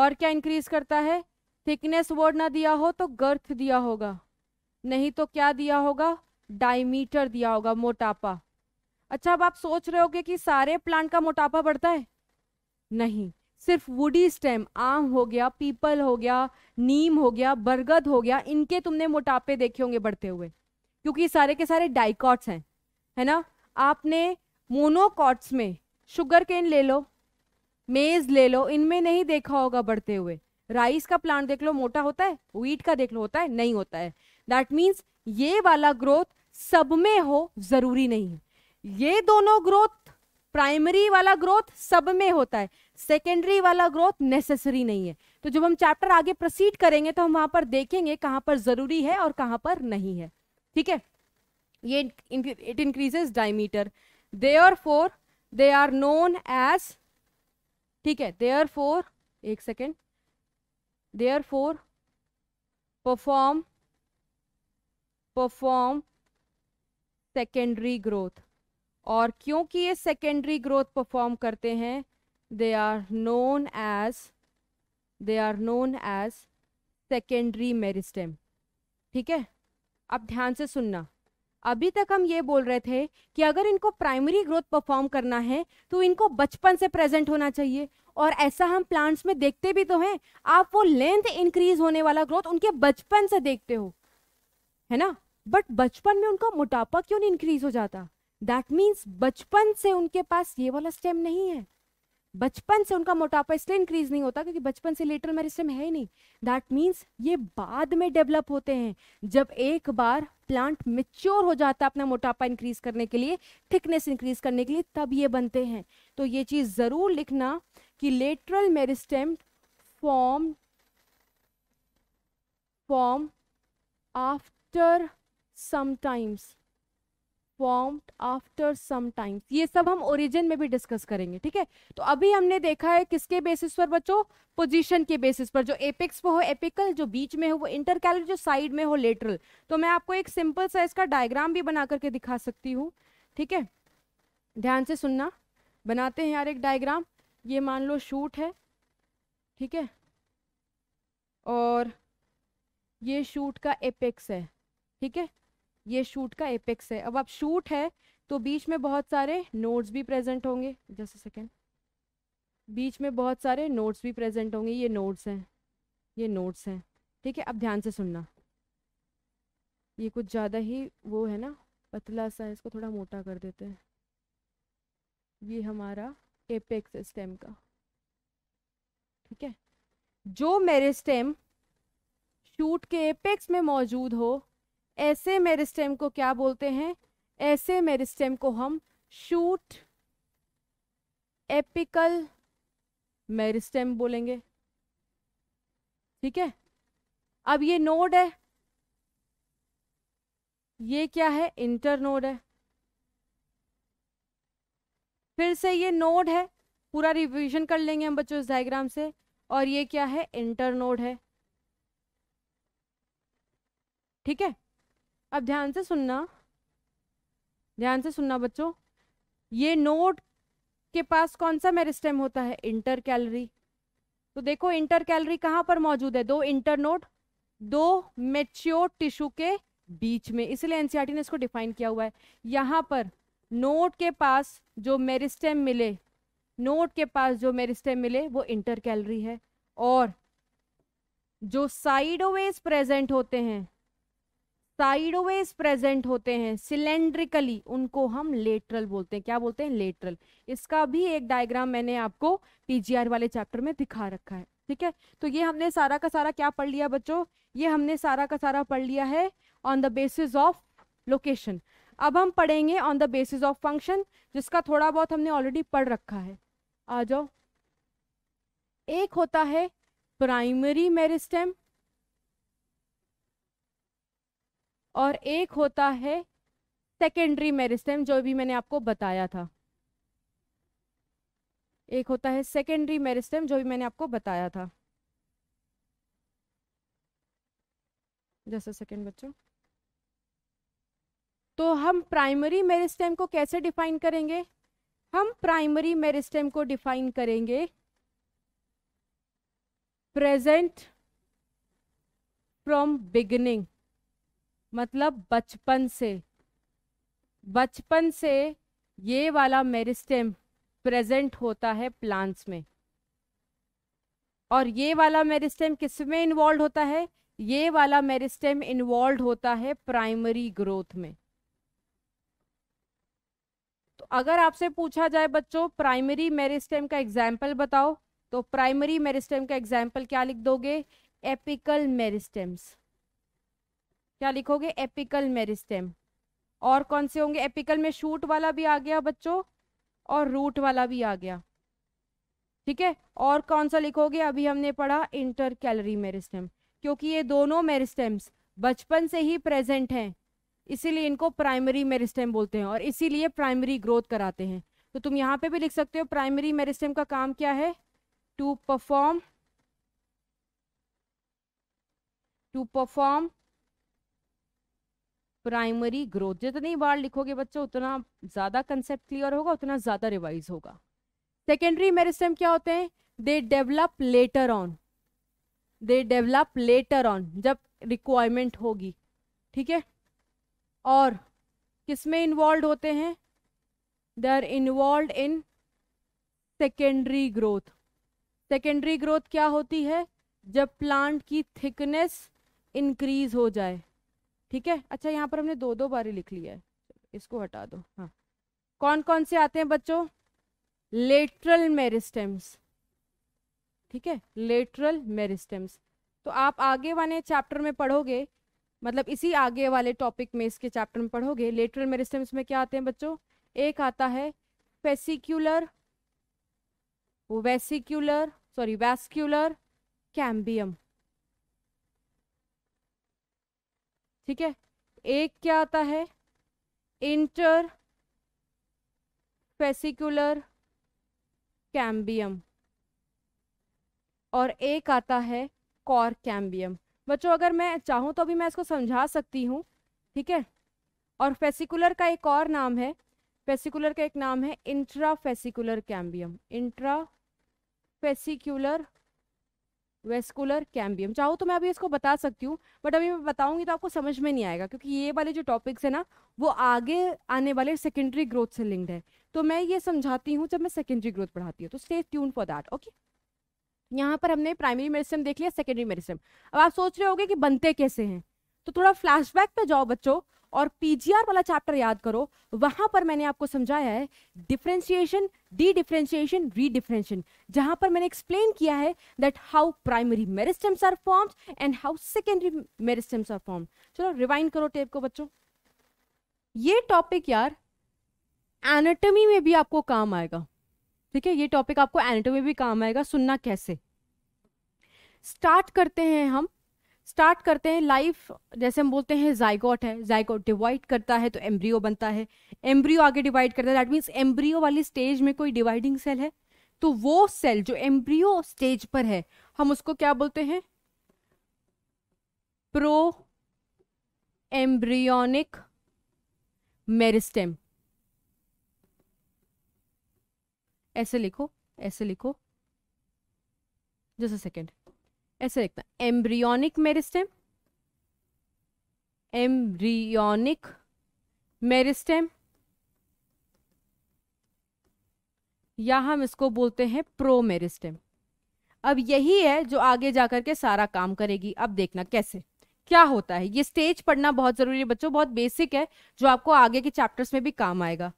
और क्या इंक्रीज करता है थिकनेस वर्ड ना दिया हो तो गर्थ दिया होगा नहीं तो क्या दिया होगा डायमीटर दिया होगा मोटापा अच्छा अब आप सोच रहे होगे कि सारे प्लांट का मोटापा बढ़ता है नहीं सिर्फ वुडी स्टेम आम हो गया पीपल हो गया नीम हो गया बरगद हो गया इनके तुमने मोटापे देखे होंगे बढ़ते हुए क्योंकि सारे के सारे डाइकॉट्स हैं है ना आपने मोनोकॉट्स में शुगर केन ले लो मेज ले लो इनमें नहीं देखा होगा बढ़ते हुए राइस का प्लांट देख लो मोटा होता है वीट का देख लो होता है नहीं होता है दैट मीन्स ये वाला ग्रोथ सब में हो जरूरी नहीं है ये दोनों ग्रोथ प्राइमरी वाला ग्रोथ सब में होता है सेकेंडरी वाला ग्रोथ नेसेसरी नहीं है तो जब हम चैप्टर आगे प्रोसीड करेंगे तो हम वहां पर देखेंगे कहाँ पर जरूरी है और कहाँ पर नहीं है ठीक है ये it increases diameter they are for they are known as ठीक है दे आर फोर एक second they are for perform perform secondary growth और क्योंकि ये सेकेंडरी ग्रोथ परफॉर्म करते हैं they are known as they are known as secondary meristem ठीक है अब ध्यान से सुनना अभी तक हम ये बोल रहे थे कि अगर इनको प्राइमरी ग्रोथ परफॉर्म करना है तो इनको बचपन से प्रेजेंट होना चाहिए और ऐसा हम प्लांट्स में देखते भी तो हैं आप वो लेंथ इंक्रीज होने वाला ग्रोथ उनके बचपन से देखते हो है ना बट बचपन में उनका मोटापा क्यों नहीं इंक्रीज हो जाता दैट मीन्स बचपन से उनके पास ये वाला स्टेम नहीं है बचपन से उनका मोटापा इसलिए इंक्रीज नहीं होता क्योंकि बचपन से लेटर मेरिस्टेम है ही नहीं दैट मीन्स ये बाद में डेवलप होते हैं जब एक बार प्लांट मेच्योर हो जाता है अपना मोटापा इंक्रीज करने के लिए थिकनेस इंक्रीज करने के लिए तब ये बनते हैं तो ये चीज़ ज़रूर लिखना कि lateral meristem form form after sometimes formed after some times ये सब हम ओरिजिन में भी डिस्कस करेंगे ठीक है तो अभी हमने देखा है किसके बेसिस पर बच्चों पोजीशन के बेसिस पर जो एपिक्स वो हो एपिकल जो बीच में हो वो इंटरकैलर जो साइड में हो लेटरल तो मैं आपको एक सिंपल सा इसका डायग्राम भी बना करके दिखा सकती हूँ ठीक है ध्यान से सुनना बनाते हैं यार एक डायग्राम ये मान लो शूट है ठीक है और ये शूट का एपेक्स है ठीक है ये शूट का एपेक्स है अब आप शूट है तो बीच में बहुत सारे नोट्स भी प्रेजेंट होंगे जस्ट सेकेंड बीच में बहुत सारे नोट्स भी प्रेजेंट होंगे ये नोट्स हैं ये नोट्स हैं ठीक है अब ध्यान से सुनना ये कुछ ज़्यादा ही वो है ना पतला सा है इसको थोड़ा मोटा कर देते हैं ये हमारा एपेक्स स्टेम का ठीक है जो मेरे स्टेम शूट के एपेक्स में मौजूद हो ऐसे मेरिस्टेम को क्या बोलते हैं ऐसे मेरिस्टेम को हम शूट एपिकल मेरिस्टेम बोलेंगे ठीक है अब ये नोड है ये क्या है इंटर नोड है फिर से ये नोड है पूरा रिवीजन कर लेंगे हम बच्चों इस डायग्राम से और ये क्या है इंटर नोड है ठीक है अब ध्यान से सुनना ध्यान से सुनना बच्चों ये नोड के पास कौन सा मेरिस्टेम होता है इंटर कैलरी तो देखो इंटर कैलरी कहाँ पर मौजूद है दो इंटर नोड दो मेच्योर टिश्यू के बीच में इसलिए एनसीईआरटी e ने इसको डिफाइन किया हुआ है यहाँ पर नोट के पास जो मेरिस्टेम मिले नोट के पास जो मेरिस्टेम मिले वो इंटर कैलरी है और जो साइडवेज प्रेजेंट होते हैं साइडवेज प्रेजेंट होते हैं सिलेंड्रिकली उनको हम लेटरल बोलते हैं क्या बोलते हैं लेटरल इसका भी एक डायग्राम मैंने आपको टीजीआर वाले चैप्टर में दिखा रखा है ठीक है तो ये हमने सारा का सारा क्या पढ़ लिया बच्चों ये हमने सारा का सारा पढ़ लिया है on the basis of location अब हम पढ़ेंगे on the basis of function जिसका थोड़ा बहुत हमने ऑलरेडी पढ़ रखा है आ जाओ एक होता है प्राइमरी मेरिस्टेम और एक होता है सेकेंडरी मेरिस्टेम जो भी मैंने आपको बताया था एक होता है सेकेंडरी मेरिस्टेम जो भी मैंने आपको बताया था जैसे सेकेंड बच्चों तो हम प्राइमरी मेरिस्टेम को कैसे डिफाइन करेंगे हम प्राइमरी मेरिस्टेम को डिफाइन करेंगे प्रेजेंट फ्रॉम बिगिनिंग मतलब बचपन से बचपन से ये वाला मेरिस्टेम प्रेजेंट होता है प्लांट्स में और ये वाला मेरिस्टेम किस में इन्वॉल्व होता है ये वाला मेरिस्टेम इन्वॉल्व होता है प्राइमरी ग्रोथ में तो अगर आपसे पूछा जाए बच्चों प्राइमरी मेरिस्टेम का एग्जाम्पल बताओ तो प्राइमरी मेरिस्टेम का एग्जाम्पल क्या लिख दोगे एपिकल मेरिस्टेम्स क्या लिखोगे एपिकल मेरिस्टेम और कौन से होंगे एपिकल में शूट वाला भी आ गया बच्चों और रूट वाला भी आ गया ठीक है और कौन सा लिखोगे अभी हमने पढ़ा इंटर कैलरी मेरिस्टेम क्योंकि ये दोनों मेरिस्टेम्स बचपन से ही प्रेजेंट हैं इसीलिए इनको प्राइमरी मेरिस्टेम बोलते हैं और इसीलिए प्राइमरी ग्रोथ कराते हैं तो तुम यहाँ पे भी लिख सकते हो प्राइमरी मेरिस्टेम का काम क्या है to perform to perform primary growth जितनी बार लिखोगे बच्चों उतना ज़्यादा कंसेप्ट क्लियर होगा उतना ज़्यादा रिवाइज होगा सेकेंडरी मेरिस्टम क्या होते हैं they develop later on they develop later on जब रिक्वायरमेंट होगी ठीक है और किस में इन्वॉल्व होते हैं they are involve in secondary growth secondary growth क्या होती है जब प्लांट की थिकनेस इंक्रीज हो जाए ठीक है अच्छा यहाँ पर हमने दो दो बारी लिख लिया है इसको हटा दो हाँ कौन कौन से आते हैं बच्चों लेटरल मेरिस्टेम्स ठीक है लेटरल मेरिस्टेम्स तो आप आगे वाले चैप्टर में पढ़ोगे मतलब इसी आगे वाले टॉपिक में इसके चैप्टर में पढ़ोगे लेटरल मेरिस्टेम्स में क्या आते हैं बच्चों एक आता है fascicular vesicular sorry vascular cambium ठीक है एक क्या आता है इंटर फेसिकुलर कैम्बियम और एक आता है कॉर कैम्बियम बच्चों अगर मैं चाहूँ तो अभी मैं इसको समझा सकती हूँ ठीक है और फेसिकुलर का एक और नाम है फेसिकुलर का एक नाम है intrafascicular cambium intrafascicular vascular cambium चाहो तो मैं अभी इसको बता सकती हूँ बट अभी मैं बताऊंगी तो आपको समझ में नहीं आएगा क्योंकि ये वाले जो टॉपिक्स है ना वो आगे आने वाले सेकेंडरी ग्रोथ से लिंक्ड है तो मैं ये समझाती हूँ जब मैं सेकेंडरी ग्रोथ पढ़ाती हूँ तो stay tune for that okay यहाँ पर हमने प्राइमरी मेडिसिन देख लिया सेकेंडरी मेडिसिन अब आप सोच रहे होगे कि बनते कैसे हैं तो थोड़ा फ्लैशबैक पे जाओ बच्चों और पीजीआर वाला चैप्टर याद करो वहां पर मैंने आपको समझाया है differentiation dedifferentiation redifferentiation जहां पर मैंने एक्सप्लेन किया है that how primary meristems are formed and how secondary meristems are formed चलो रिवाइंड करो टेप को बच्चों ये टॉपिक यार एनाटॉमी में भी आपको काम आएगा ठीक है ये टॉपिक आपको एनाटॉमी में भी काम आएगा सुनना कैसे स्टार्ट करते हैं हम स्टार्ट करते हैं लाइफ जैसे हम बोलते हैं जाइगोट है जाइगोट डिवाइड करता है तो एम्ब्रियो बनता है एम्ब्रियो आगे डिवाइड करता है दैट मीन्स एम्ब्रियो वाली स्टेज में कोई डिवाइडिंग सेल है तो वो सेल जो एम्ब्रियो स्टेज पर है हम उसको क्या बोलते हैं प्रो एम्ब्रियोनिक मेरिस्टेम ऐसे लिखो ऐसे लिखो जैसे सेकेंड ऐसे लिखना एम्ब्रियोनिक मेरिस्टेम एम्ब्रियोनिक मेरिस्टेम या हम इसको बोलते हैं प्रो मेरिस्टेम अब यही है जो आगे जाकर के सारा काम करेगी अब देखना कैसे क्या होता है ये स्टेज पढ़ना बहुत जरूरी है बच्चों बहुत बेसिक है जो आपको आगे के चैप्टर्स में भी काम आएगा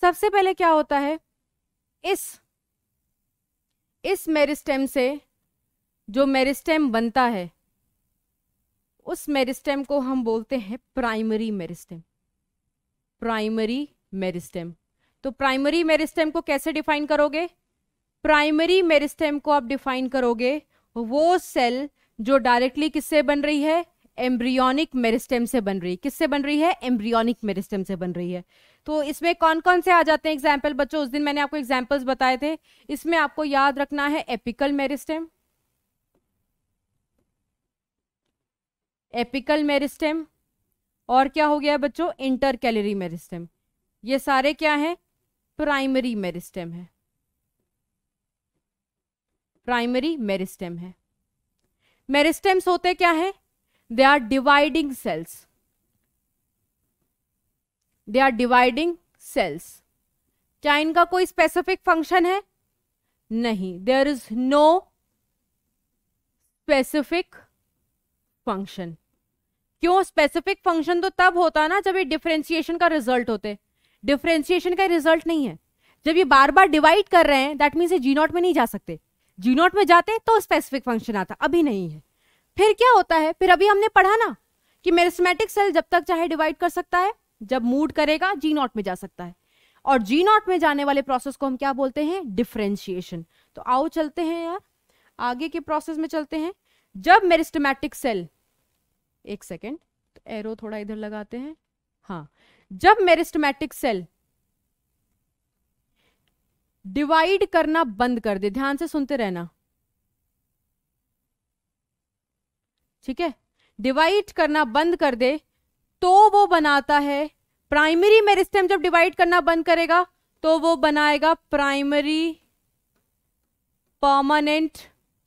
सबसे पहले क्या होता है इस इस मेरिस्टेम से जो मेरिस्टेम बनता है उस मेरिस्टेम को हम बोलते हैं प्राइमरी मेरिस्टेम प्राइमरी मेरिस्टेम तो प्राइमरी मेरिस्टेम को कैसे डिफाइन करोगे प्राइमरी मेरिस्टेम को आप डिफाइन करोगे वो सेल जो डायरेक्टली किससे बन रही है एम्ब्रियोनिक मेरिस्टेम से बन रही है किससे बन रही है एम्ब्रियोनिक मेरिस्टेम से बन रही है तो इसमें कौन कौन से आ जाते हैं एग्जाम्पल बच्चों उस दिन मैंने आपको एग्जाम्पल्स बताए थे इसमें आपको याद रखना है एपिकल मेरिस्टेम एपिकल मेरिस्टेम और क्या हो गया बच्चों इंटर कैलरी मेरिस्टेम ये सारे क्या हैं प्राइमरी मेरिस्टेम है प्राइमरी मेरिस्टेम है मेरिस्टेम्स होते क्या हैं they are dividing cells they are dividing cells क्या इनका कोई स्पेसिफिक फंक्शन है नहीं there is no specific function क्यों स्पेसिफिक फंक्शन तो तब होता ना जब ये डिफ्रेंसिएशन का रिजल्ट होते डिफ्रेंसिएशन का रिजल्ट नहीं है जब ये बार बार डिवाइड कर रहे हैं दैट मीन्स ये जी नॉट में नहीं जा सकते जी नॉट में जाते तो स्पेसिफिक फंक्शन आता अभी नहीं है फिर क्या होता है फिर अभी हमने पढ़ा ना कि मेरिस्मेटिक सेल जब तक चाहे डिवाइड कर सकता है जब मूड करेगा जी नॉट में जा सकता है और जी नॉट में जाने वाले प्रोसेस को हम क्या बोलते हैं डिफ्रेंशिएशन तो आओ चलते हैं यार आगे के प्रोसेस में चलते हैं जब मेरिस्टमैटिक सेल एक सेकेंड तो एरो थोड़ा इधर लगाते हैं हाँ जब मेरिस्टमैटिक सेल डिवाइड करना बंद कर दे ध्यान से सुनते रहना ठीक है डिवाइड करना बंद कर दे तो वो बनाता है प्राइमरी मेरिस्टेम जब डिवाइड करना बंद करेगा तो वो बनाएगा प्राइमरी परमानेंट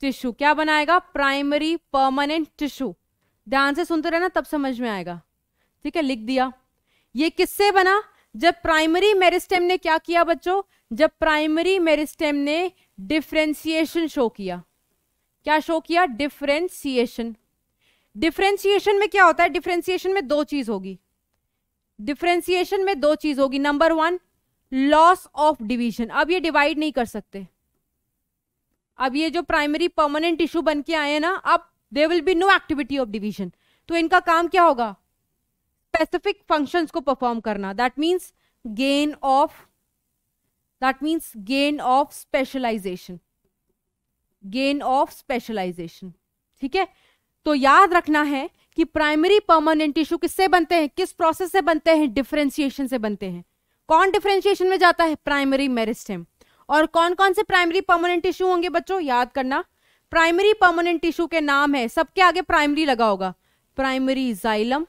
टिश्यू क्या बनाएगा प्राइमरी परमानेंट टिश्यू ध्यान से सुनते रहना तब समझ में आएगा ठीक है लिख दिया ये किससे बना जब प्राइमरी मेरिस्टेम ने क्या किया बच्चों जब प्राइमरी मेरिस्टेम ने डिफ्रेंसिएशन शो किया क्या शो किया डिफ्रेंसिएशन डिफ्रेंसिएशन में क्या होता है डिफ्रेंसिएशन में दो चीज होगी डिफ्रेंसिएशन में दो चीज होगी number one loss of division अब ये डिवाइड नहीं कर सकते अब ये जो प्राइमरी परमानेंट इशू बन के आए हैं ना अब there will be no activity of division तो इनका काम क्या होगा स्पेसिफिक फंक्शन को परफॉर्म करना that means gain of that means gain of specialisation gain of specialisation ठीक है तो याद रखना है कि प्राइमरी परमानेंट टिश्यू किससे बनते हैं किस प्रोसेस से बनते हैं डिफ्रेंसिएशन से बनते हैं कौन डिफ्रेंशिएशन में जाता है प्राइमरी मेरिस्टेम और कौन कौन से प्राइमरी परमानेंट टिश्यू होंगे बच्चों याद करना प्राइमरी परमानेंट टिश्यू के नाम है सबके आगे प्राइमरी लगा होगा primary xylem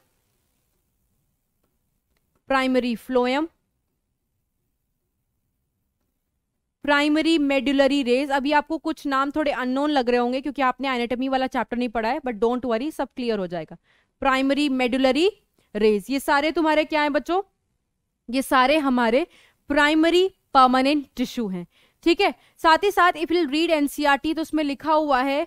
primary phloem primary medullary rays अभी आपको कुछ नाम थोड़े अननोन लग रहे होंगे क्योंकि आपने एनेटमी वाला चैप्टर नहीं पढ़ा है बट डोंट वरी सब क्लियर हो जाएगा प्राइमरी मेडुलरी रेज ये सारे तुम्हारे क्या है बच्चों ये सारे हमारे प्राइमरी परमानेंट टिश्यू हैं ठीक है साथ ही साथ इफ यू रीड टी तो उसमें लिखा हुआ है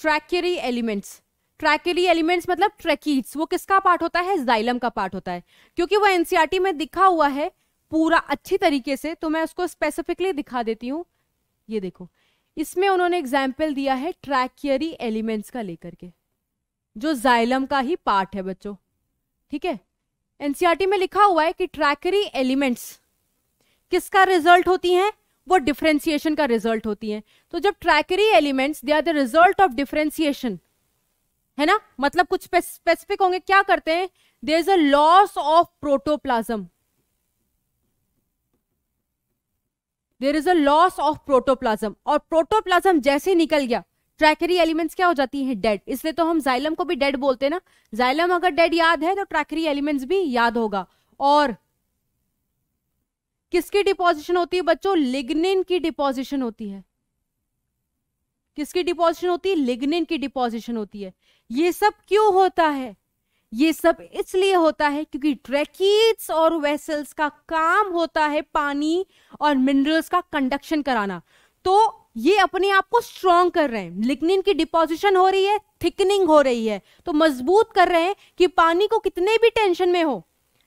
ट्रैकरी एलिमेंट्स ट्रैकरी एलिमेंट्स मतलब ट्रैकीट्स वो किसका पार्ट होता है जाइलम का पार्ट होता है क्योंकि वो एनसीआरटी e में दिखा हुआ है पूरा अच्छी तरीके से तो मैं उसको स्पेसिफिकली दिखा देती हूँ ये देखो इसमें उन्होंने एग्जाम्पल दिया है ट्रैकियरी एलिमेंट्स का लेकर के जो जाइलम का ही पार्ट है बच्चों ठीक है एनसीआरटी e में लिखा हुआ है कि ट्रैकरी एलिमेंट्स किसका रिजल्ट होती हैं वो डिफ्रेंसिएशन का रिजल्ट होती हैं तो जब tracheary elements they are the result of differentiation है ना मतलब कुछ स्पेसिफिक होंगे क्या करते हैं there is a loss of protoplasm there is a loss of protoplasm और प्रोटोप्लाज्म जैसे निकल गया ट्रैकरी एलिमेंट्स क्या हो जाती हैं डेड इसलिए तो हम जाइलम को भी डेड बोलते हैं ना जाइलम अगर डेड याद है तो ट्रैकरी एलिमेंट्स भी याद होगा और किसकी डिपोजिशन होती है बच्चों लिग्निन की डिपोजिशन होती है किसकी डिपोजिशन होती है लिग्निन की डिपोजिशन होती है ये सब क्यों होता है ये सब इसलिए होता है क्योंकि ट्रैकिड्स और वेसल्स का काम होता है पानी और मिनरल्स का कंडक्शन कराना तो ये अपने आप को स्ट्रॉन्ग कर रहे हैं लिग्निन की डिपोजिशन हो रही है थिकनिंग हो रही है तो मजबूत कर रहे हैं कि पानी को कितने भी टेंशन में हो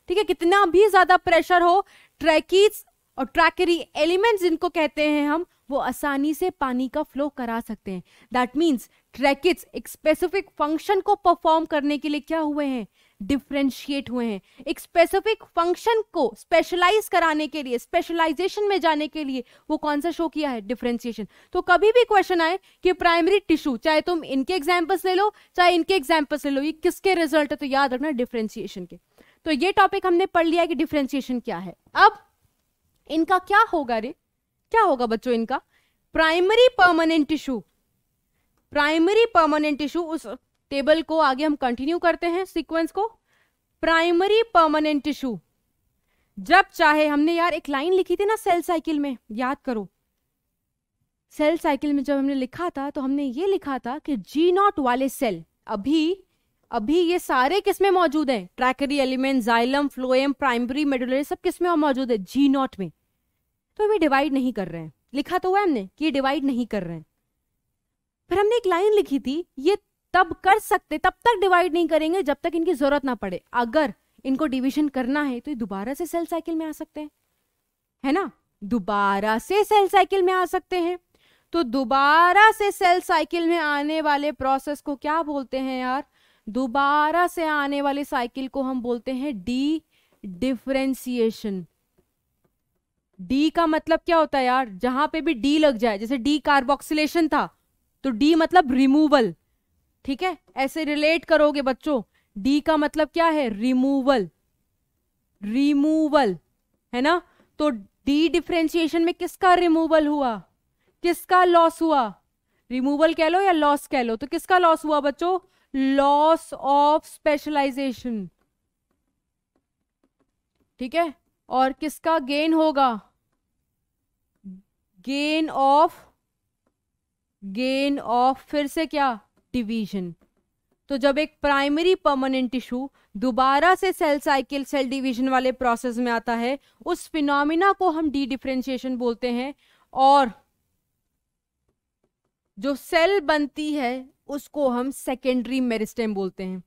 ठीक है कितना भी ज्यादा प्रेशर हो ट्रैकीज और ट्रैकरी एलिमेंट्स जिनको कहते हैं हम वो आसानी से पानी का फ्लो करा सकते हैं दैट मीन्स ट्रैकिट्स एक स्पेसिफिक फंक्शन को परफॉर्म करने के लिए क्या हुए हैं डिफ्रेंशिएट हुए हैं एक स्पेसिफिक फंक्शन को स्पेशलाइज कराने के लिए स्पेशलाइजेशन में जाने के लिए वो कौन सा शो किया है डिफ्रेंशिएशन तो कभी भी क्वेश्चन आए कि प्राइमरी टिश्यू चाहे तुम इनके एग्जाम्पल्स ले लो चाहे इनके एग्जाम्पल्स ले लो ये किसके रिजल्ट है तो याद रखना डिफ्रेंशिएशन के तो ये टॉपिक हमने पढ़ लिया कि डिफ्रेंसिएशन क्या है अब इनका क्या होगा रे क्या होगा बच्चों इनका primary permanent tissue primary permanent tissue उस टेबल को आगे हम कंटिन्यू करते हैं सीक्वेंस को प्राइमरी परमानेंट टिश्यू जब चाहे हमने यार एक लाइन लिखी थी ना सेल साइकिल में याद करो सेल साइकिल में जब हमने लिखा था तो हमने ये लिखा था कि जी नॉट वाले सेल अभी अभी ये सारे किसमें मौजूद हैं tracheary element xylem phloem primary medullary सब किसमें मौजूद है जी नॉट में तो हम ये डिवाइड नहीं कर रहे हैं लिखा तो हुआ हमने कि ये डिवाइड नहीं कर रहे हैं फिर हमने एक लाइन लिखी थी ये तब कर सकते तब तक डिवाइड नहीं करेंगे जब तक इनकी जरूरत ना पड़े अगर इनको डिवीजन करना है तो ये दोबारा से सेल साइकिल में आ सकते हैं है ना दोबारा से सेल साइकिल में आ सकते हैं तो दोबारा से सेल साइकिल में आने वाले प्रोसेस को क्या बोलते हैं यार दोबारा से आने वाले साइकिल को हम बोलते हैं डी डिफ्रेंसिएशन डी का मतलब क्या होता है यार जहां पे भी डी लग जाए जैसे डी कार्बोक्सिलेशन था तो डी मतलब रिमूवल ठीक है ऐसे रिलेट करोगे बच्चों डी का मतलब क्या है रिमूवल रिमूवल है ना तो डी डिफ्रेंशिएशन में किसका रिमूवल हुआ किसका लॉस हुआ रिमूवल कह लो या लॉस कह लो तो किसका लॉस हुआ बच्चों लॉस ऑफ स्पेशलाइजेशन ठीक है और किसका गेन होगा गेन ऑफ गेन ऑफ फिर से क्या डिवीजन तो जब एक प्राइमरी परमानेंट टिश्यू दोबारा से सेल साइकिल सेल डिवीजन वाले प्रोसेस में आता है उस फिनोमिना को हम डी डिफ्रेंशिएशन बोलते हैं और जो सेल बनती है उसको हम सेकेंडरी मेरिस्टेम बोलते हैं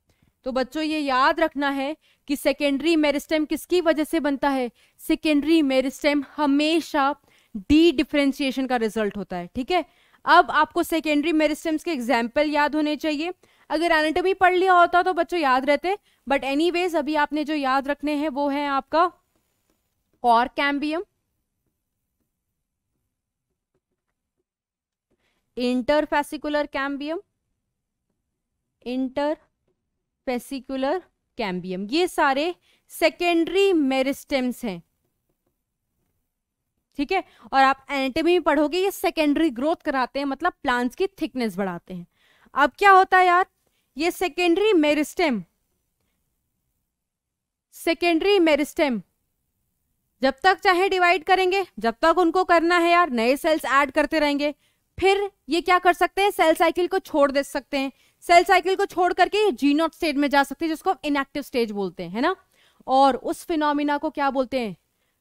तो बच्चों ये याद रखना है कि सेकेंडरी मेरिस्टेम किसकी वजह से बनता है सेकेंडरी मेरिस्टेम हमेशा डी डिफ्रेंशिएशन का रिजल्ट होता है ठीक है अब आपको सेकेंडरी मेरिस्टेम्स के एग्जाम्पल याद होने चाहिए अगर एनाटॉमी पढ़ लिया होता तो बच्चों याद रहते बट एनी अभी आपने जो याद रखने हैं वो है आपका cork cambium interfascicular cambium interfascicular cambium ये सारे सेकेंडरी मेरिस्टेम्स हैं ठीक है और आप एनेटमी में पढ़ोगे ये सेकेंडरी ग्रोथ कराते हैं मतलब प्लांट्स की थिकनेस बढ़ाते हैं अब क्या होता है यार ये सेकेंडरी मेरिस्टेम सेकेंडरी मेरिस्टेम जब तक चाहे डिवाइड करेंगे जब तक उनको करना है यार नए सेल्स ऐड करते रहेंगे फिर ये क्या कर सकते हैं सेल साइकिल को छोड़ दे सकते हैं सेल साइकिल को छोड़ करके जीनोट स्टेज में जा सकती है जिसको हम इनएक्टिव स्टेज बोलते हैं ना और उस फिनोमिना को क्या बोलते हैं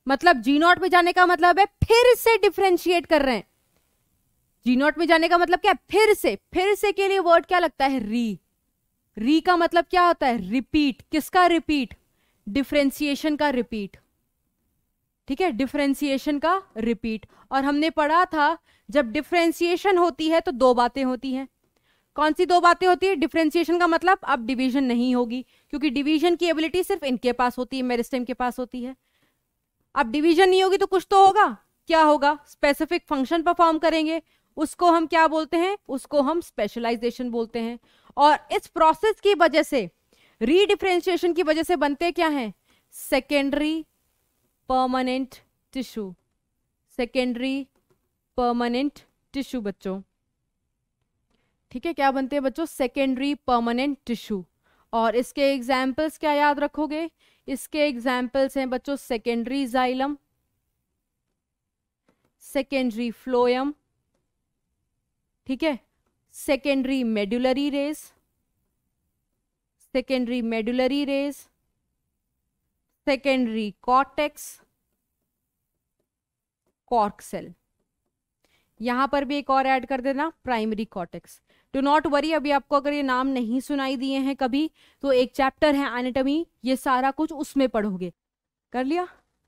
मतलब जी नॉट में जाने का मतलब है फिर से डिफ्रेंशिएट कर रहे हैं जीनोट में जाने का मतलब क्या है फिर से फिर से के लिए वर्ड क्या लगता है री री का मतलब क्या होता है रिपीट किसका रिपीट डिफ्रेंसिएशन का रिपीट ठीक है डिफ्रेंसिएशन का रिपीट और हमने पढ़ा था जब डिफ्रेंसिएशन होती है तो दो बातें होती हैं कौन सी दो बातें होती है डिफ्रेंसिएशन का मतलब अब डिवीजन नहीं होगी क्योंकि डिवीजन की एबिलिटी सिर्फ इनके पास होती है मेरिस्टेम के पास होती है अब डिवीजन नहीं होगी तो कुछ तो होगा क्या होगा स्पेसिफिक फंक्शन परफॉर्म करेंगे उसको हम क्या बोलते हैं उसको हम स्पेशलाइजेशन बोलते हैं और इस प्रोसेस की वजह से रीडिफ्रेंशिएशन की वजह से बनते क्या हैं secondary permanent tissue secondary permanent tissue बच्चों ठीक है क्या बनते हैं बच्चों सेकेंडरी परमानेंट टिश्यू और इसके एग्जाम्पल्स क्या याद रखोगे इसके एग्जाम्पल्स हैं बच्चों सेकेंडरी जाइलम सेकेंडरी फ्लोयम ठीक है secondary medullary rays secondary medullary rays secondary cortex cork cell यहां पर भी एक और ऐड कर देना primary cortex do not worry अभी आपको अगर ये नाम नहीं सुनाई दिए हैं कभी तो एक चैप्टर है एनेटमी ये सारा कुछ उसमें पढ़ोगे कर लिया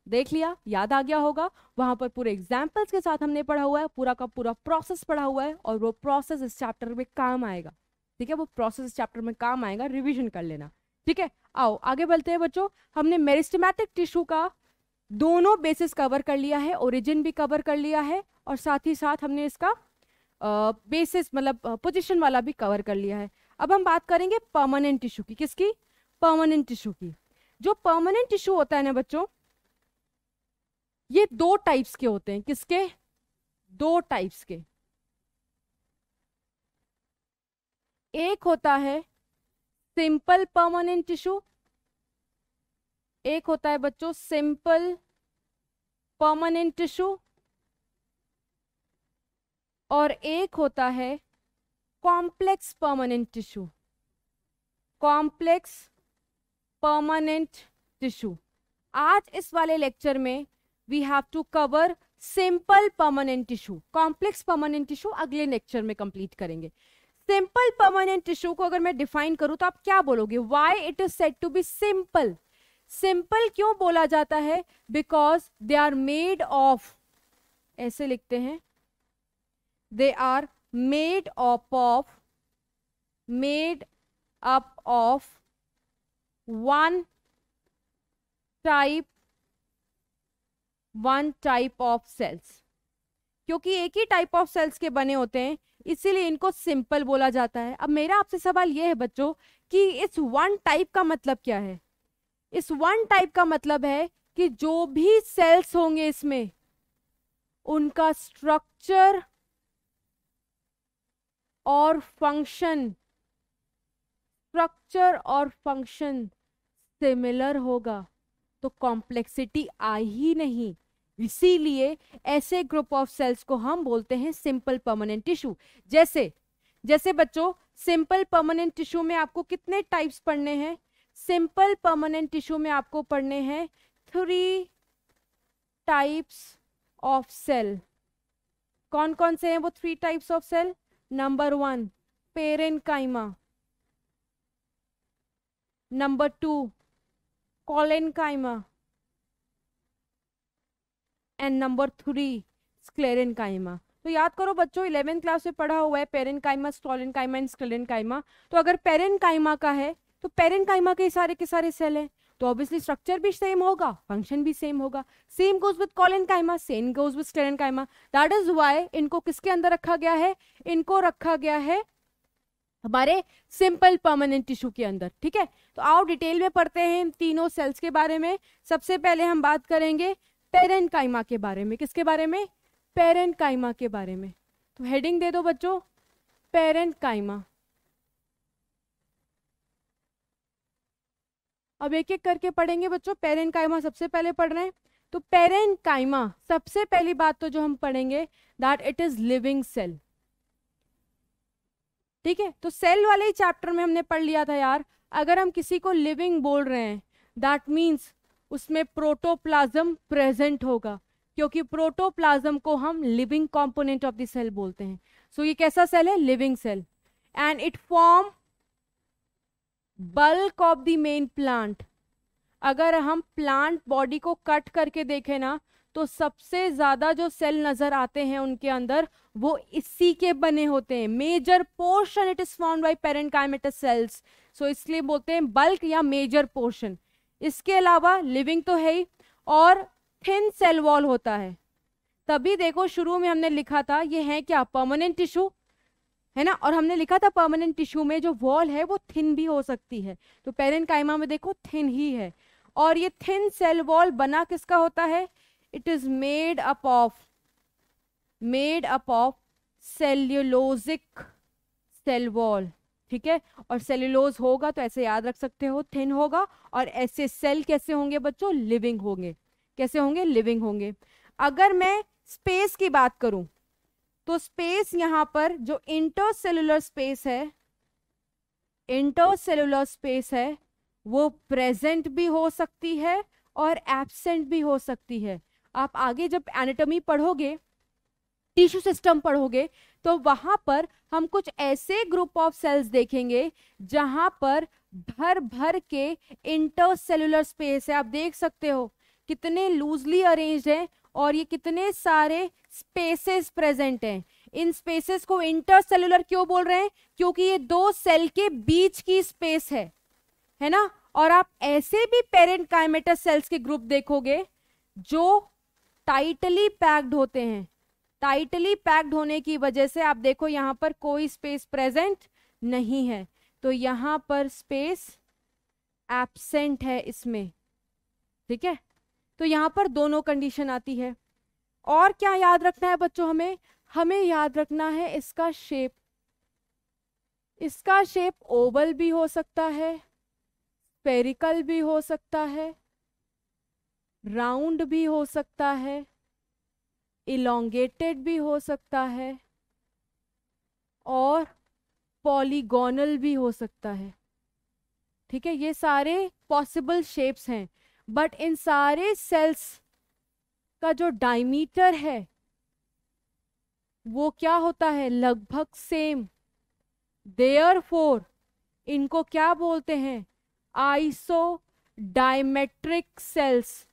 देख लिया याद आ गया होगा वहां पर पूरे एग्जाम्पल्स के साथ हमने पढ़ा हुआ है पूरा का पूरा प्रोसेस पढ़ा हुआ है और वो प्रोसेस इस चैप्टर में काम आएगा ठीक है वो प्रोसेस इस चैप्टर में काम आएगा रिविजन कर लेना ठीक है आओ आगे बढ़ते हैं बच्चों हमने मेरिस्टमैटिक टिश्यू का दोनों बेसिस कवर कर लिया है ओरिजिन भी कवर कर लिया है और साथ ही साथ हमने इसका बेसिस मतलब पोजिशन वाला भी कवर कर लिया है अब हम बात करेंगे परमानेंट टिश्यू की किसकी परमानेंट टिश्यू की जो परमानेंट टिश्यू होता है ना बच्चों ये दो टाइप्स के होते हैं किसके दो टाइप्स के एक होता है सिंपल परमानेंट टिश्यू एक होता है बच्चों सिंपल परमानेंट टिश्यू और एक होता है complex permanent tissue complex permanent tissue आज इस वाले लेक्चर में we have to cover simple permanent tissue complex permanent tissue अगले लेक्चर में कंप्लीट करेंगे सिंपल परमानेंट टिश्यू को अगर मैं डिफाइन करूं तो आप क्या बोलोगे why it is said to be simple simple क्यों बोला जाता है because they are made of ऐसे लिखते हैं they are made up of made up of one type one type of cells क्योंकि एक ही टाइप ऑफ सेल्स के बने होते हैं इसीलिए इनको सिंपल बोला जाता है अब मेरा आपसे सवाल यह है बच्चों कि इस वन टाइप का मतलब क्या है इस वन टाइप का मतलब है कि जो भी सेल्स होंगे इसमें उनका स्ट्रक्चर और फंक्शन स्ट्रक्चर और फंक्शन सिमिलर होगा तो कॉम्प्लेक्सिटी आई ही नहीं इसीलिए ऐसे ग्रुप ऑफ सेल्स को हम बोलते हैं सिंपल परमानेंट टिश्यू जैसे जैसे बच्चों सिंपल परमानेंट टिश्यू में आपको कितने टाइप्स पढ़ने हैं सिंपल परमानेंट टिश्यू में आपको पढ़ने हैं थ्री टाइप्स ऑफ सेल कौन कौन से हैं वो three types of cell number one parenchyma number two collenchyma and number three sclerenchyma तो याद करो बच्चों इलेवेंथ क्लास में पढ़ा हुआ है पेरेन काइमा स्टॉलिन काइमा एंड स्क्लेरन काइमा तो अगर पेरेन काइमा का है तो पेरेन काइमा के सारे के सारे सेल हैं तो ऑब्वियसली स्ट्रक्चर भी सेम होगा फंक्शन भी सेम होगा same goes with collenchyma same goes with sclerenchyma that is Y इनको किसके अंदर रखा गया है इनको रखा गया है हमारे सिंपल परमानेंट टिश्यू के अंदर ठीक है तो आओ डिटेल में पढ़ते हैं इन तीनों सेल्स के बारे में सबसे पहले हम बात करेंगे पेरेंट कायमा के बारे में किसके बारे में पेरेंट कायमा के बारे में तो हेडिंग दे दो बच्चों पेरेंट कायमा अब एक एक करके पढ़ेंगे बच्चों पेरेन कायमा सबसे पहले पढ़ रहे हैं तो पेरेन कायमा सबसे पहली बात तो जो हम पढ़ेंगे that it is living cell ठीक है तो सेल वाले ही चैप्टर में हमने पढ़ लिया था यार अगर हम किसी को लिविंग बोल रहे हैं दैट मीन्स उसमें प्रोटोप्लाज्म प्रेजेंट होगा क्योंकि प्रोटोप्लाज्म को हम living component of the cell बोलते हैं सो so, ये कैसा सेल है living cell and it form bulk of the main plant अगर हम प्लांट बॉडी को कट करके देखें ना तो सबसे ज़्यादा जो सेल नज़र आते हैं उनके अंदर वो इसी के बने होते हैं major portion it is form by parenchymatous cells so इसलिए बोलते हैं बल्क या मेजर पोर्शन इसके अलावा लिविंग तो है ही और थिन सेल वॉल होता है तभी देखो शुरू में हमने लिखा था ये है क्या परमानेंट टिश्यू है ना और हमने लिखा था परमानेंट टिश्यू में जो वॉल है वो थिन भी हो सकती है तो पेरेंट कायमा में देखो थिन ही है और ये थिन सेल वॉल बना किसका होता है it is made up of made up of cellulosic cell wall ठीक है और सेल्यूलोज होगा तो ऐसे याद रख सकते हो थिन होगा और ऐसे सेल कैसे होंगे बच्चों लिविंग होंगे कैसे होंगे लिविंग होंगे अगर मैं स्पेस की बात करूं तो स्पेस यहां पर जो इंटरसेलुलर स्पेस है इंटरसेलुलर स्पेस है वो प्रेजेंट भी हो सकती है और एबसेंट भी हो सकती है आप आगे जब एनाटॉमी पढ़ोगे टिश्यू सिस्टम पढ़ोगे तो वहां पर हम कुछ ऐसे ग्रुप ऑफ सेल्स देखेंगे जहां पर भर भर के इंटरसेलुलर स्पेस है आप देख सकते हो कितने लूजली अरेंज्ड हैं और ये कितने सारे स्पेसेस प्रेजेंट हैं इन स्पेसेस को इंटरसेलुलर क्यों बोल रहे हैं क्योंकि ये दो सेल के बीच की स्पेस है है ना और आप ऐसे भी पेरेंट काइमेटस सेल्स के ग्रुप देखोगे जो टाइटली पैक्ड होते हैं टाइटली पैक्ड होने की वजह से आप देखो यहाँ पर कोई स्पेस प्रेजेंट नहीं है तो यहाँ पर स्पेस एबसेंट है इसमें ठीक है तो यहाँ पर दोनों कंडीशन आती है और क्या याद रखना है बच्चों हमें हमें याद रखना है इसका शेप इसका शेप ओवल भी हो सकता है स्पेरिकल भी हो सकता है राउंड भी हो सकता है इलोंगेटेड भी हो सकता है और पॉलीगोनल भी हो सकता है ठीक है ये सारे पॉसिबल शेप्स हैं बट इन सारे सेल्स का जो डायमीटर है वो क्या होता है लगभग सेम देयर फोर इनको क्या बोलते हैं isodiametric cells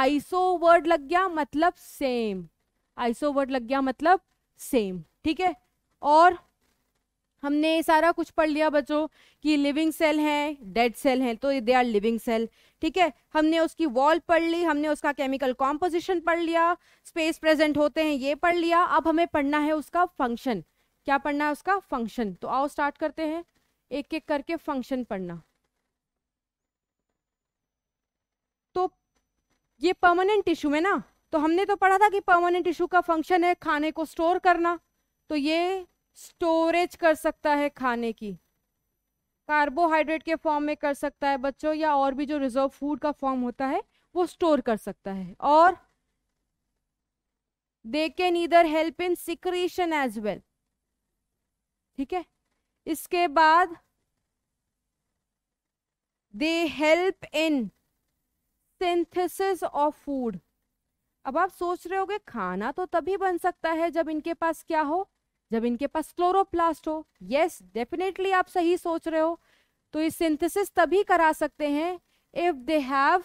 iso word लग गया मतलब सेम आइसो वर्ड लग गया मतलब सेम ठीक है और हमने सारा कुछ पढ़ लिया बच्चों कि लिविंग सेल है डेड सेल है तो दे आर लिविंग सेल ठीक है हमने उसकी वॉल पढ़ ली हमने उसका केमिकल कॉम्पोजिशन पढ़ लिया स्पेस प्रेजेंट होते हैं ये पढ़ लिया अब हमें पढ़ना है उसका फंक्शन क्या पढ़ना है उसका फंक्शन तो आओ स्टार्ट करते हैं एक एक करके फंक्शन पढ़ना तो ये परमानेंट टिश्यू में ना तो हमने तो पढ़ा था कि परमानेंट टिश्यू का फंक्शन है खाने को स्टोर करना तो ये स्टोरेज कर सकता है खाने की कार्बोहाइड्रेट के फॉर्म में कर सकता है बच्चों या और भी जो रिजर्व फूड का फॉर्म होता है वो स्टोर कर सकता है और they can either help in secretion as well ठीक है इसके बाद they help in synthesis of food अब आप सोच रहे होगे खाना तो तभी बन सकता है जब इनके पास क्या हो जब इनके पास क्लोरोप्लास्ट हो यस डेफिनेटली आप सही सोच रहे हो तो ये सिंथेसिस तभी करा सकते हैं if they have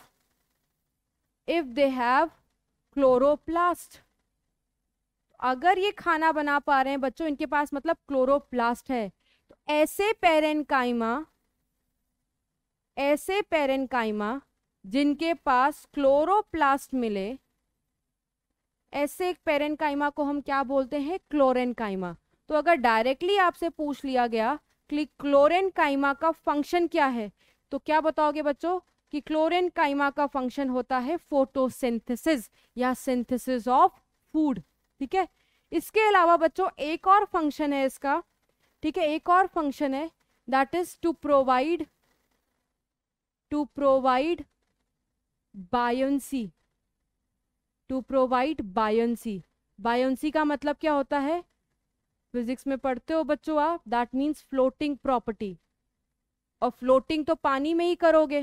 if they have chloroplast अगर ये खाना बना पा रहे हैं बच्चों इनके पास मतलब क्लोरोप्लास्ट है तो ऐसे पेरेनकाइमा ऐसे पेरेनकाइमा जिनके पास क्लोरोप्लास्ट मिले ऐसे एक पेरेंकाइमा को हम क्या बोलते हैं क्लोरेनकाइमा तो अगर डायरेक्टली आपसे पूछ लिया गया कि क्लोरेनकाइमा का फंक्शन क्या है तो क्या बताओगे बच्चों कि क्लोरेन काइमा का फंक्शन होता है फोटोसिंथेसिस या सिंथेसिस ऑफ फूड ठीक है इसके अलावा बच्चों एक और फंक्शन है इसका ठीक है एक और फंक्शन है that is to provide to provide buoyancy to provide buoyancy buoyancy का मतलब क्या होता है फिजिक्स में पढ़ते हो बच्चों आप दैट मीन्स फ्लोटिंग प्रॉपर्टी और फ्लोटिंग तो पानी में ही करोगे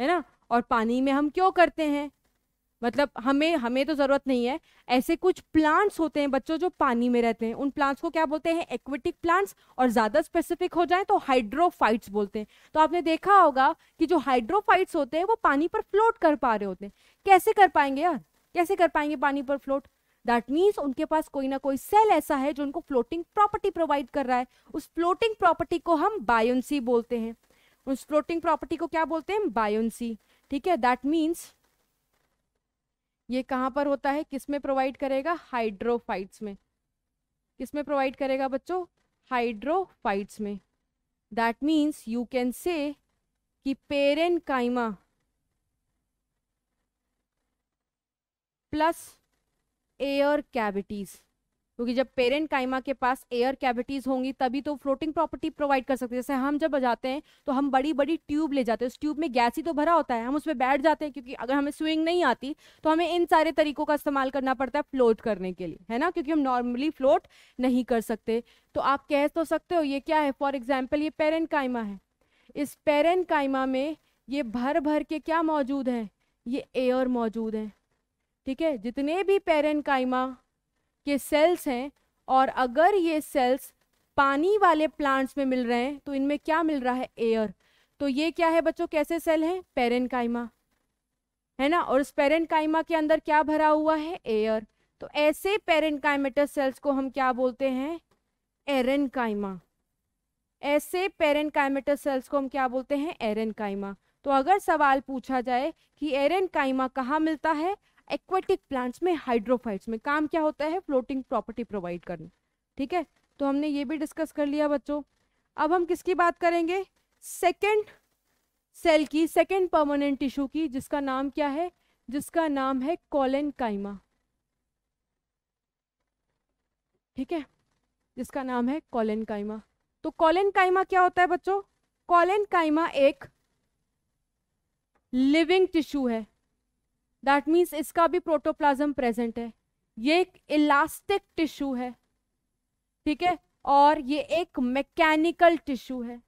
है ना और पानी में हम क्यों करते हैं मतलब हमें हमें तो ज़रूरत नहीं है ऐसे कुछ प्लांट्स होते हैं बच्चों जो पानी में रहते हैं उन प्लांट्स को क्या बोलते हैं एक्वेटिक प्लांट्स और ज़्यादा स्पेसिफिक हो जाए तो हाइड्रोफाइट्स बोलते हैं तो आपने देखा होगा कि जो हाइड्रोफाइट्स होते हैं वो पानी पर फ्लोट कर पा रहे होते हैं कैसे कर पाएंगे यार कैसे कर पाएंगे पानी पर फ्लोट दैट मीन्स उनके पास कोई ना कोई सेल ऐसा है जो उनको फ्लोटिंग प्रॉपर्टी प्रोवाइड कर रहा है उस फ्लोटिंग प्रॉपर्टी को हम बायोन्सी बोलते हैं उस फ्लोटिंग प्रॉपर्टी को क्या बोलते हैं बायोन्सी ठीक है दैट मीन्स ये कहाँ पर होता है किस में प्रोवाइड करेगा हाइड्रोफाइट्स में किस में प्रोवाइड करेगा बच्चों हाइड्रोफाइट्स में that means you can say कि parenchyma plus air cavities क्योंकि जब पेरेंट काइमा के पास एयर कैविटीज होंगी तभी तो फ्लोटिंग प्रॉपर्टी प्रोवाइड कर सकते हैं जैसे हम जब जाते हैं तो हम बड़ी बड़ी ट्यूब ले जाते हैं उस ट्यूब में गैस ही तो भरा होता है हम उसमें बैठ जाते हैं क्योंकि अगर हमें स्विंग नहीं आती तो हमें इन सारे तरीकों का इस्तेमाल करना पड़ता है फ्लोट करने के लिए है ना क्योंकि हम नॉर्मली फ्लोट नहीं कर सकते तो आप कह तो सकते हो ये क्या है फॉर एग्जाम्पल ये पेरेंट काइमा है इस पेरेंट काइमा में ये भर भर के क्या मौजूद है ये एयर मौजूद है ठीक है जितने भी पेरेनकाइमा के सेल्स हैं और अगर ये सेल्स पानी वाले प्लांट्स में मिल रहे हैं तो इनमें क्या मिल रहा है एयर तो ये क्या है बच्चों कैसे सेल हैं पेरेनकाइमा है ना और उस पेरेनकाइमा के अंदर क्या भरा हुआ है एयर तो ऐसे पेरेनकाइमेटस सेल्स को हम क्या बोलते हैं एरेनकाइमा ऐसे पेरेनकाइमेटस सेल्स को हम क्या बोलते हैं एरेनकाइमा तो अगर सवाल पूछा जाए कि एरेनकाइमा कहाँ मिलता है एक्वेटिक प्लांट्स में हाइड्रोफाइट्स में काम क्या होता है फ्लोटिंग प्रॉपर्टी प्रोवाइड करना ठीक है तो हमने ये भी डिस्कस कर लिया बच्चों अब हम किसकी बात करेंगे सेकेंड सेल की सेकेंड परमानेंट टिश्यू की जिसका नाम क्या है जिसका नाम है कॉलन काइमा ठीक है जिसका नाम है कॉलन काइमा तो कॉलेन काइमा क्या होता है बच्चों कॉलेन काइमा एक लिविंग टिश्यू है दैट मीन्स इसका भी प्रोटोप्लाज्म प्रेजेंट है ये एक इलास्टिक टिश्यू है ठीक है और ये एक मैकेनिकल टिश्यू है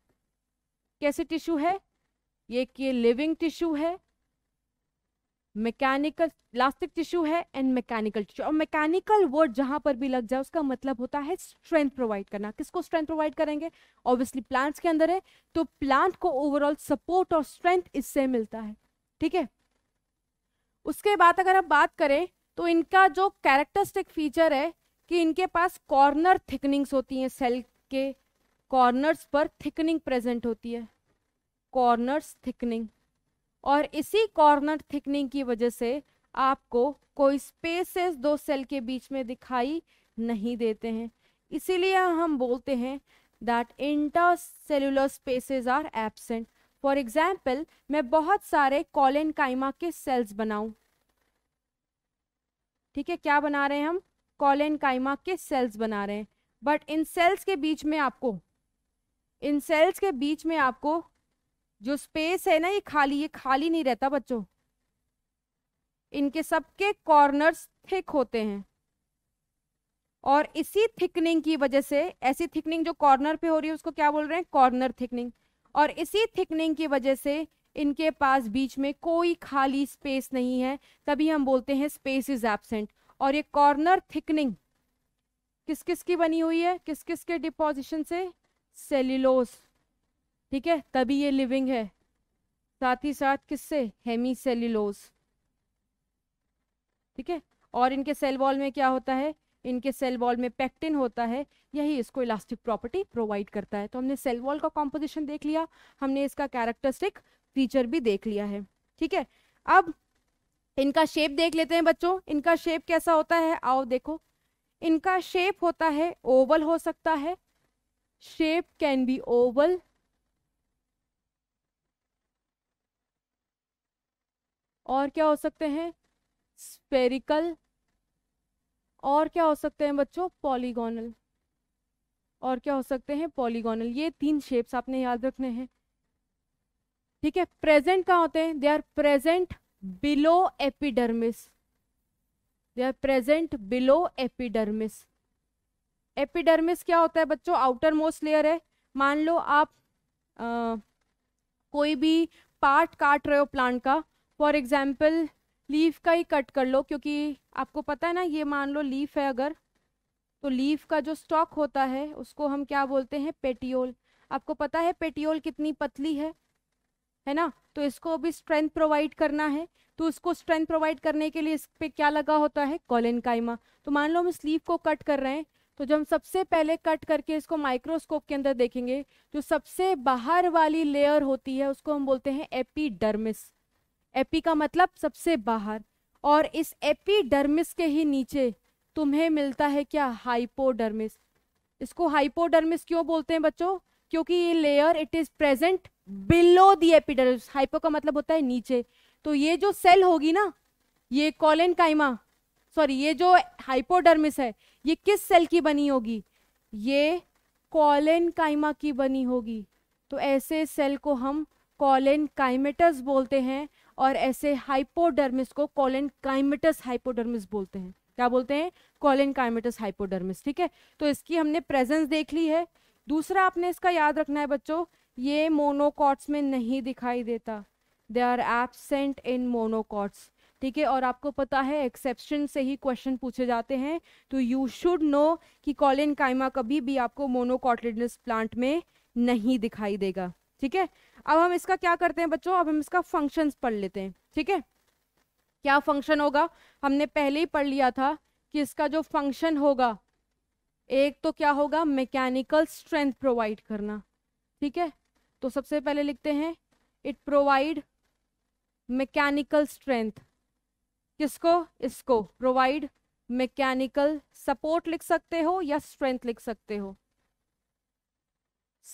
कैसे टिश्यू है ये ये लिविंग टिश्यू है मैकेनिकल इलास्टिक टिश्यू है एंड मैकेनिकल टिश्यू और मैकेनिकल वर्ड जहां पर भी लग जाए उसका मतलब होता है स्ट्रेंथ प्रोवाइड करना किसको स्ट्रेंथ प्रोवाइड करेंगे ऑब्वियसली प्लांट्स के अंदर है तो प्लांट को ओवरऑल सपोर्ट और स्ट्रेंथ इससे मिलता है ठीक है उसके बाद अगर हम बात करें तो इनका जो कैरेक्टरिस्टिक फीचर है कि इनके पास कॉर्नर थिकनिंग्स होती हैं सेल के कॉर्नर्स पर थिकनिंग प्रेजेंट होती है कॉर्नर्स थिकनिंग और इसी कॉर्नर थिकनिंग की वजह से आपको कोई स्पेसेस दो सेल के बीच में दिखाई नहीं देते हैं इसीलिए हम बोलते हैं that intercellular spaces are absent for example मैं बहुत सारे कॉलेन काइमा के सेल्स बनाऊ ठीक है क्या बना रहे हैं हम कॉलेन काइमा के सेल्स बना रहे हैं बट इन सेल्स के बीच में आपको इन सेल्स के बीच में आपको जो स्पेस है ना ये खाली ये खाली नहीं रहता बच्चों इनके सबके कॉर्नर्स थिक होते हैं और इसी थिकनिंग की वजह से ऐसी थिकनिंग जो कॉर्नर पे हो रही है उसको क्या बोल रहे हैं कॉर्नर थिकनिंग और इसी थिकनिंग की वजह से इनके पास बीच में कोई खाली स्पेस नहीं है तभी हम बोलते हैं स्पेस इज एबसेंट और ये कॉर्नर थिकनिंग किस किस की बनी हुई है किस किस के डिपोजिशन से सेल्यूलोज ठीक है तभी ये लिविंग है साथ ही साथ किससे हेमी ठीक है और इनके सेल वॉल में क्या होता है इनके सेल वॉल में पैक्टिन होता है यही इसको इलास्टिक प्रॉपर्टी प्रोवाइड करता है तो हमने सेल वॉल का कॉम्पोजिशन देख लिया हमने इसका कैरेक्टरिस्टिक फीचर भी देख लिया है ठीक है अब इनका शेप देख लेते हैं बच्चों इनका शेप कैसा होता है आओ देखो इनका शेप होता है ओवल हो सकता है शेप कैन बी ओवल और क्या हो सकते हैं स्पेरिकल और क्या हो सकते हैं बच्चों पॉलीगोनल और क्या हो सकते हैं पॉलीगोनल ये तीन शेप्स आपने याद रखने हैं ठीक है प्रेजेंट कहाँ होते हैं they are present below epidermis they are present below epidermis epidermis क्या होता है बच्चों आउटर मोस्ट लेयर है मान लो आप आ, कोई भी पार्ट काट रहे हो प्लांट का फॉर एग्जाम्पल लीफ का ही कट कर लो क्योंकि आपको पता है ना ये मान लो लीफ है अगर तो लीफ का जो स्टॉक होता है उसको हम क्या बोलते हैं पेटियोल आपको पता है पेटियोल कितनी पतली है है ना तो इसको भी स्ट्रेंथ प्रोवाइड करना है तो उसको स्ट्रेंथ प्रोवाइड करने के लिए इस पर क्या लगा होता है कॉलेनकाइमा तो मान लो हम इस लीफ को कट कर रहे हैं तो जब हम सबसे पहले कट करके इसको माइक्रोस्कोप के अंदर देखेंगे जो सबसे बाहर वाली लेयर होती है उसको हम बोलते हैं एपीडर्मिस एपी का मतलब सबसे बाहर और इस एपीडर्मिस के ही नीचे तुम्हें मिलता है क्या हाइपोडर्मिस इसको हाइपोडर्मिस क्यों बोलते हैं बच्चों क्योंकि ये layer it is present below the epidermis hypo का मतलब होता है नीचे तो ये जो सेल होगी ना ये कॉलेन काइमा सॉरी ये जो हाइपोडर्मिस है ये किस सेल की बनी होगी ये कॉलेन काइमा की बनी होगी तो ऐसे सेल को हम कॉलेन काइमेटस बोलते हैं और ऐसे हाइपोडर्मिस को कॉलेन काइमेटस हाइपोडर्मिस बोलते हैं क्या बोलते हैं कॉलन काइमेटस हाइपोडर्मिस ठीक है तो इसकी हमने प्रेजेंस देख ली है दूसरा आपने इसका याद रखना है बच्चों ये मोनोकॉट्स में नहीं दिखाई देता they are absent in monocots ठीक है और आपको पता है एक्सेप्शन से ही क्वेश्चन पूछे जाते हैं तो यू शुड नो कि कॉलिन काइमा कभी भी आपको मोनोकॉटलिडस प्लांट में नहीं दिखाई देगा ठीक है अब हम इसका क्या करते हैं बच्चों अब हम इसका फंक्शन पढ़ लेते हैं ठीक है क्या फंक्शन होगा हमने पहले ही पढ़ लिया था कि इसका जो फंक्शन होगा एक तो क्या होगा मैकेनिकल स्ट्रेंथ प्रोवाइड करना ठीक है तो सबसे पहले लिखते हैं इट प्रोवाइड मैकेनिकल स्ट्रेंथ किसको इसको प्रोवाइड मैकेनिकल सपोर्ट लिख सकते हो या स्ट्रेंथ लिख सकते हो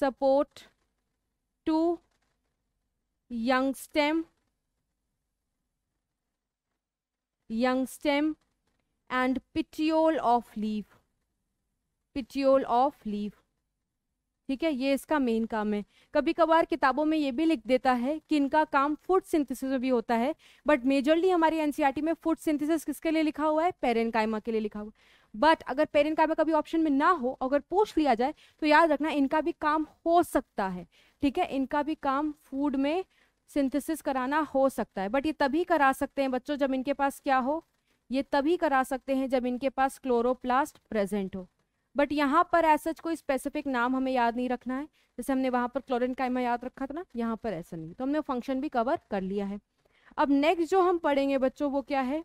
support two young stem young stem and petiole of leaf petiole of leaf ठीक है ये इसका मेन काम है कभी कभार किताबों में ये भी लिख देता है कि इनका काम फूड सिंथेसिस में भी होता है बट मेजरली हमारी एनसीईआरटी e में फूड सिंथेसिस किसके लिए लिखा हुआ है पेरेनकाइमा के लिए लिखा हुआ है बट अगर पेरेंट का में कभी ऑप्शन में ना हो अगर पूछ लिया जाए तो याद रखना इनका भी काम हो सकता है ठीक है इनका भी काम फूड में सिंथेसिस कराना हो सकता है बट ये तभी करा सकते हैं बच्चों जब इनके पास क्या हो ये तभी करा सकते हैं जब इनके पास क्लोरोप्लास्ट प्रेजेंट हो बट यहाँ पर ऐसा कोई स्पेसिफिक नाम हमें याद नहीं रखना है जैसे हमने वहाँ पर क्लोरिन काइमा याद रखा था ना यहाँ पर ऐसा नहीं तो हमने फंक्शन भी कवर कर लिया है अब नेक्स्ट जो हम पढ़ेंगे बच्चों वो क्या है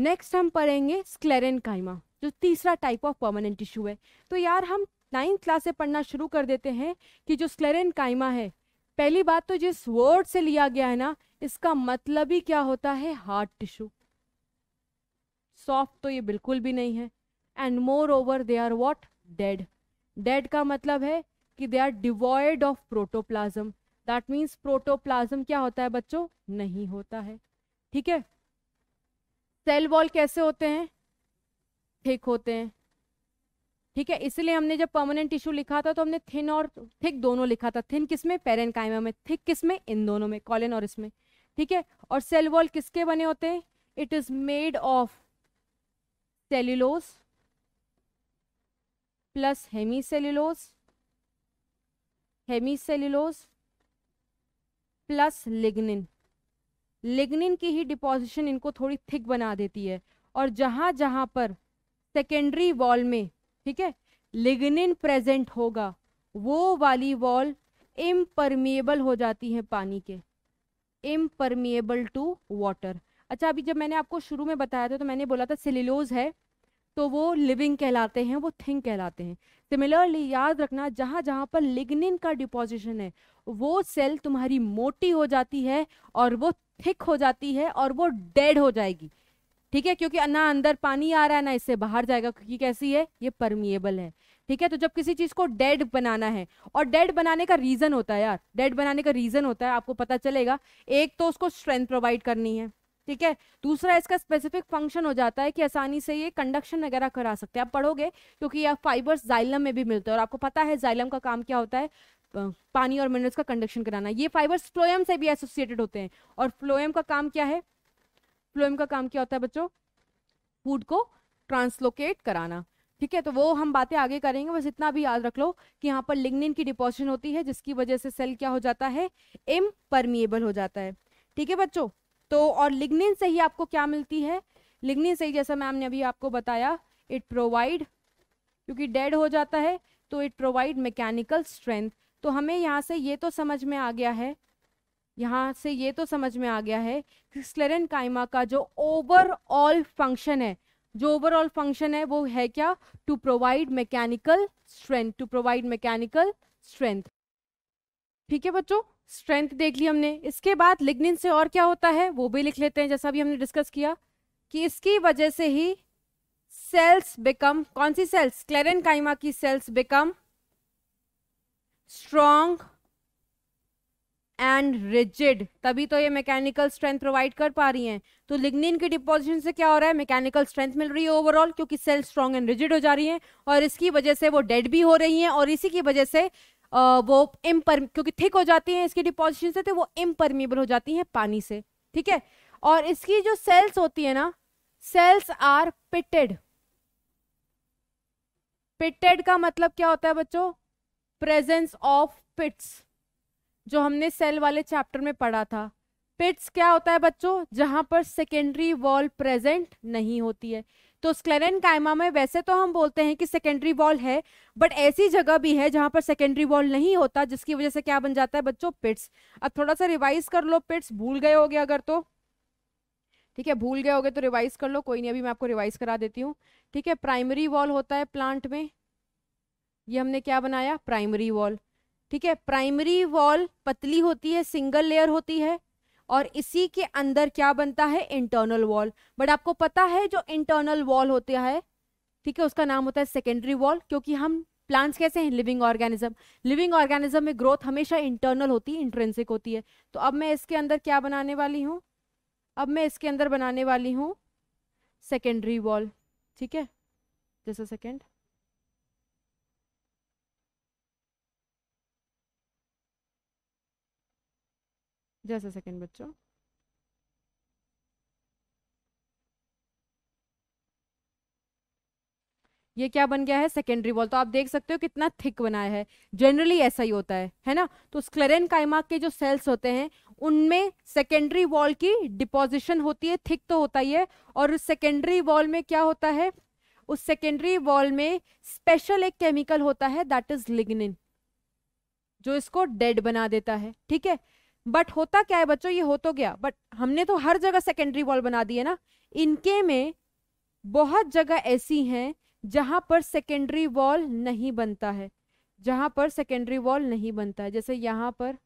नेक्स्ट हम पढ़ेंगे स्क्लेरन जो तीसरा टाइप ऑफ परमानेंट टिश्यू है तो यार हम नाइन्थ क्लास से पढ़ना शुरू कर देते हैं कि जो स्क्लेरन है पहली बात तो जिस वर्ड से लिया गया है ना इसका मतलब ही क्या होता है हार्ड टिश्यू सॉफ्ट तो ये बिल्कुल भी नहीं है and moreover they are what dead dead का मतलब है कि they are devoid of protoplasm that means protoplasm क्या होता है बच्चों नहीं होता है ठीक है सेल वॉल कैसे होते हैं थिक होते हैं ठीक है इसलिए हमने जब परमानेंट टिश्यू लिखा था तो हमने थिन और थिक दोनों लिखा था थिन किस में पेरेन में थिक किस में इन दोनों में कॉलिन और इसमें ठीक है और सेल वॉल किसके बने होते हैं it is made of cellulose plus hemicellulose hemicellulose plus lignin lignin की ही डिपोजिशन इनको थोड़ी थिक बना देती है और जहाँ जहाँ पर सेकेंडरी वॉल में ठीक है लेगनिन प्रेजेंट होगा वो वाली वॉल इम्परमिएबल हो जाती है पानी के इम्परमिएबल टू वाटर अच्छा अभी जब मैंने आपको शुरू में बताया था तो मैंने बोला था सिलिलोज है तो वो लिविंग कहलाते हैं वो थिंग कहलाते हैं सिमिलरली याद रखना जहाँ जहाँ पर लिग्निन का डिपोजिशन है वो सेल तुम्हारी मोटी हो जाती है और वो थिक हो जाती है और वो डेड हो जाएगी ठीक है क्योंकि ना अंदर पानी आ रहा है ना इससे बाहर जाएगा क्योंकि कैसी है ये परमिएबल है ठीक है तो जब किसी चीज़ को डेड बनाना है और डेड बनाने का रीज़न होता है यार डेड बनाने का रीज़न होता है आपको पता चलेगा एक तो उसको स्ट्रेंथ प्रोवाइड करनी है ठीक है दूसरा इसका स्पेसिफिक फंक्शन हो जाता है कि आसानी से ये कंडक्शन वगैरह करा सकते हैं आप पढ़ोगे क्योंकि यह फाइबर्स जाइलम में भी मिलते हैं और आपको पता है जाइलम का काम क्या होता है पानी और मिनरल्स का कंडक्शन कराना ये फाइबर्स फ्लोएम से भी एसोसिएटेड होते हैं और फ्लोएम का काम क्या है फ्लोएम का काम क्या होता है बच्चों फूड को ट्रांसलोकेट कराना ठीक है तो वो हम बातें आगे करेंगे बस इतना भी याद रख लो कि यहाँ पर लिग्निन की डिपोजिशन होती है जिसकी वजह से सेल क्या हो जाता है इम परमिएबल हो जाता है ठीक है बच्चों तो और लिग्निन से ही आपको क्या मिलती है लिग्निन से ही जैसा मैम ने अभी आपको बताया इट प्रोवाइड क्योंकि डेड हो जाता है तो इट प्रोवाइड मैकेनिकल स्ट्रेंथ तो हमें यहाँ से ये तो समझ में आ गया है यहाँ से ये तो समझ में आ गया है कि स्लेरन काइमा का जो ओवरऑल फंक्शन है जो ओवरऑल फंक्शन है वो है क्या to provide mechanical strength to provide mechanical strength ठीक है बच्चों स्ट्रेंथ देख ली हमने इसके बाद लिग्निन से और क्या होता है वो भी लिख लेते हैं जैसा भी हमने डिस्कस किया कि इसकी वजह से ही सेल्स बिकम कौन सी सेल्स क्लेरन काइमा की cells become strong and rigid तभी तो ये मैकेनिकल स्ट्रेंथ प्रोवाइड कर पा रही हैं तो लिग्निन की डिपोजिशन से क्या हो रहा है मैकेनिकल स्ट्रेंथ मिल रही है ओवरऑल क्योंकि सेल स्ट्रॉन्ग एंड रिजिड हो जा रही हैं और इसकी वजह से वो डेड भी हो रही हैं और इसी की वजह से वो इम्पर क्योंकि थिक हो जाती हैं इसकी डिपोजिशन से तो वो इम्परमीबल हो जाती हैं पानी से ठीक है और इसकी जो सेल्स होती है ना सेल्स आर पिटेड पिटेड का मतलब क्या होता है बच्चों प्रेजेंस ऑफ पिट्स जो हमने सेल वाले चैप्टर में पढ़ा था पिट्स क्या होता है बच्चों जहां पर सेकेंडरी वॉल प्रेजेंट नहीं होती है तो स्क्लेरन कायमा में वैसे तो हम बोलते हैं कि सेकेंडरी वॉल है बट ऐसी जगह भी है जहां पर सेकेंडरी वॉल नहीं होता जिसकी वजह से क्या बन जाता है बच्चों पिट्स अब थोड़ा सा रिवाइज कर लो पिट्स भूल गए हो अगर तो ठीक है भूल गए हो तो रिवाइज कर लो कोई नहीं अभी मैं आपको रिवाइज करा देती हूँ ठीक है प्राइमरी वॉल होता है प्लांट में ये हमने क्या बनाया प्राइमरी वॉल ठीक है प्राइमरी वॉल पतली होती है सिंगल लेयर होती है और इसी के अंदर क्या बनता है इंटरनल वॉल बट आपको पता है जो इंटरनल वॉल होता है ठीक है उसका नाम होता है सेकेंडरी वॉल क्योंकि हम प्लांट्स कैसे हैं लिविंग ऑर्गेनिज्म लिविंग ऑर्गेनिज्म में ग्रोथ हमेशा इंटरनल होती है इंट्रेंसिक होती है तो अब मैं इसके अंदर क्या बनाने वाली हूँ अब मैं इसके अंदर बनाने वाली हूँ सेकेंडरी वॉल ठीक है जैसा सेकेंड जस्ट अ सेकेंड बच्चों ये क्या बन गया है सेकेंडरी वॉल तो आप देख सकते हो कितना थिक बनाया है जनरली ऐसा ही होता है है ना तो स्क्लेरन काइमा के जो सेल्स होते हैं उनमें सेकेंडरी वॉल की डिपोजिशन होती है थिक तो होता ही है और उस सेकेंडरी वॉल में क्या होता है उस सेकेंडरी वॉल में स्पेशल एक केमिकल होता है दैट इज लिग्निन जो इसको डेड बना देता है ठीक है बट होता क्या है बच्चों ये हो तो गया बट हमने तो हर जगह सेकेंडरी वॉल बना दी है ना इनके में बहुत जगह ऐसी हैं जहां पर सेकेंडरी वॉल नहीं बनता है जहां पर सेकेंडरी वॉल नहीं बनता है जैसे यहां पर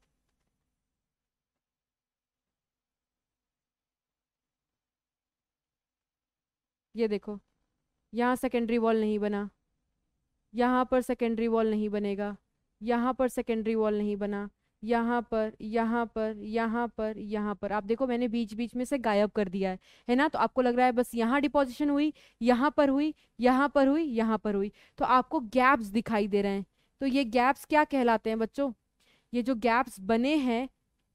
ये देखो यहाँ सेकेंडरी वॉल नहीं बना यहाँ पर सेकेंडरी वॉल नहीं बनेगा यहाँ पर सेकेंडरी वॉल नहीं बना यहाँ पर यहाँ पर यहाँ पर यहाँ पर आप देखो मैंने बीच बीच में से गायब कर दिया है है ना तो आपको लग रहा है बस यहाँ डिपोजिशन हुई यहाँ पर हुई यहाँ पर हुई यहाँ पर हुई तो आपको गैप्स दिखाई दे रहे हैं तो ये गैप्स क्या कहलाते हैं बच्चों ये जो गैप्स बने हैं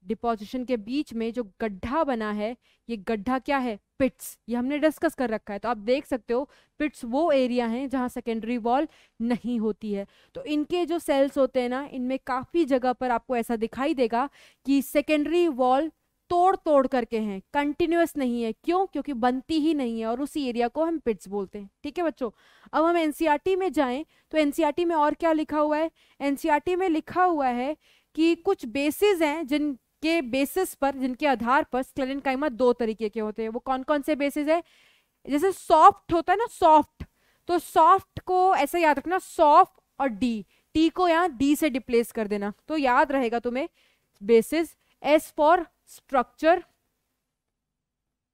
डिपोजिशन के बीच में जो गड्ढा बना है ये गड्ढा क्या है पिट्स ये हमने डिस्कस कर रखा है तो आप देख सकते हो पिट्स वो एरिया हैं जहाँ सेकेंडरी वॉल नहीं होती है तो इनके जो सेल्स होते हैं ना इनमें काफ़ी जगह पर आपको ऐसा दिखाई देगा कि सेकेंडरी वॉल तोड़ तोड़ करके हैं कंटिन्यूस नहीं है क्यों क्योंकि बनती ही नहीं है और उसी एरिया को हम पिट्स बोलते हैं ठीक है बच्चों अब हम एनसीईआरटी e में जाएं तो एनसीईआरटी e में और क्या लिखा हुआ है एनसीईआरटी e में लिखा हुआ है कि कुछ बेसिस हैं जिन के बेसिस पर जिनके आधार पर स्क्लेरेनकाइमा दो तरीके के होते हैं वो कौन कौन से बेसिस है जैसे सॉफ्ट होता है ना सॉफ्ट तो सॉफ्ट को ऐसा याद रखना सॉफ्ट और डी टी को यहाँ डी से डिप्लेस कर देना तो याद रहेगा तुम्हें basis S for structure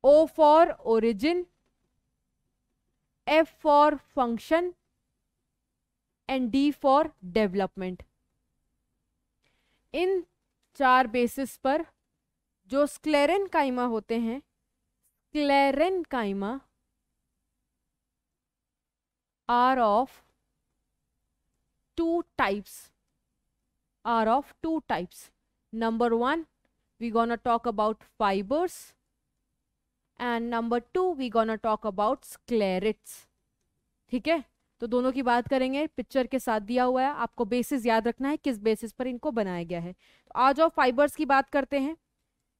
O for origin F for function and D for development इन चार बेसिस पर जो स्क्लेरन काइमा होते हैं sclerenchyma are of two types are of two types number one we gonna talk about fibres and number two we gonna talk about sclereids ठीक है तो दोनों की बात करेंगे पिक्चर के साथ दिया हुआ है आपको बेसिस याद रखना है किस बेसिस पर इनको बनाया गया है तो आज जाओ फाइबर्स की बात करते हैं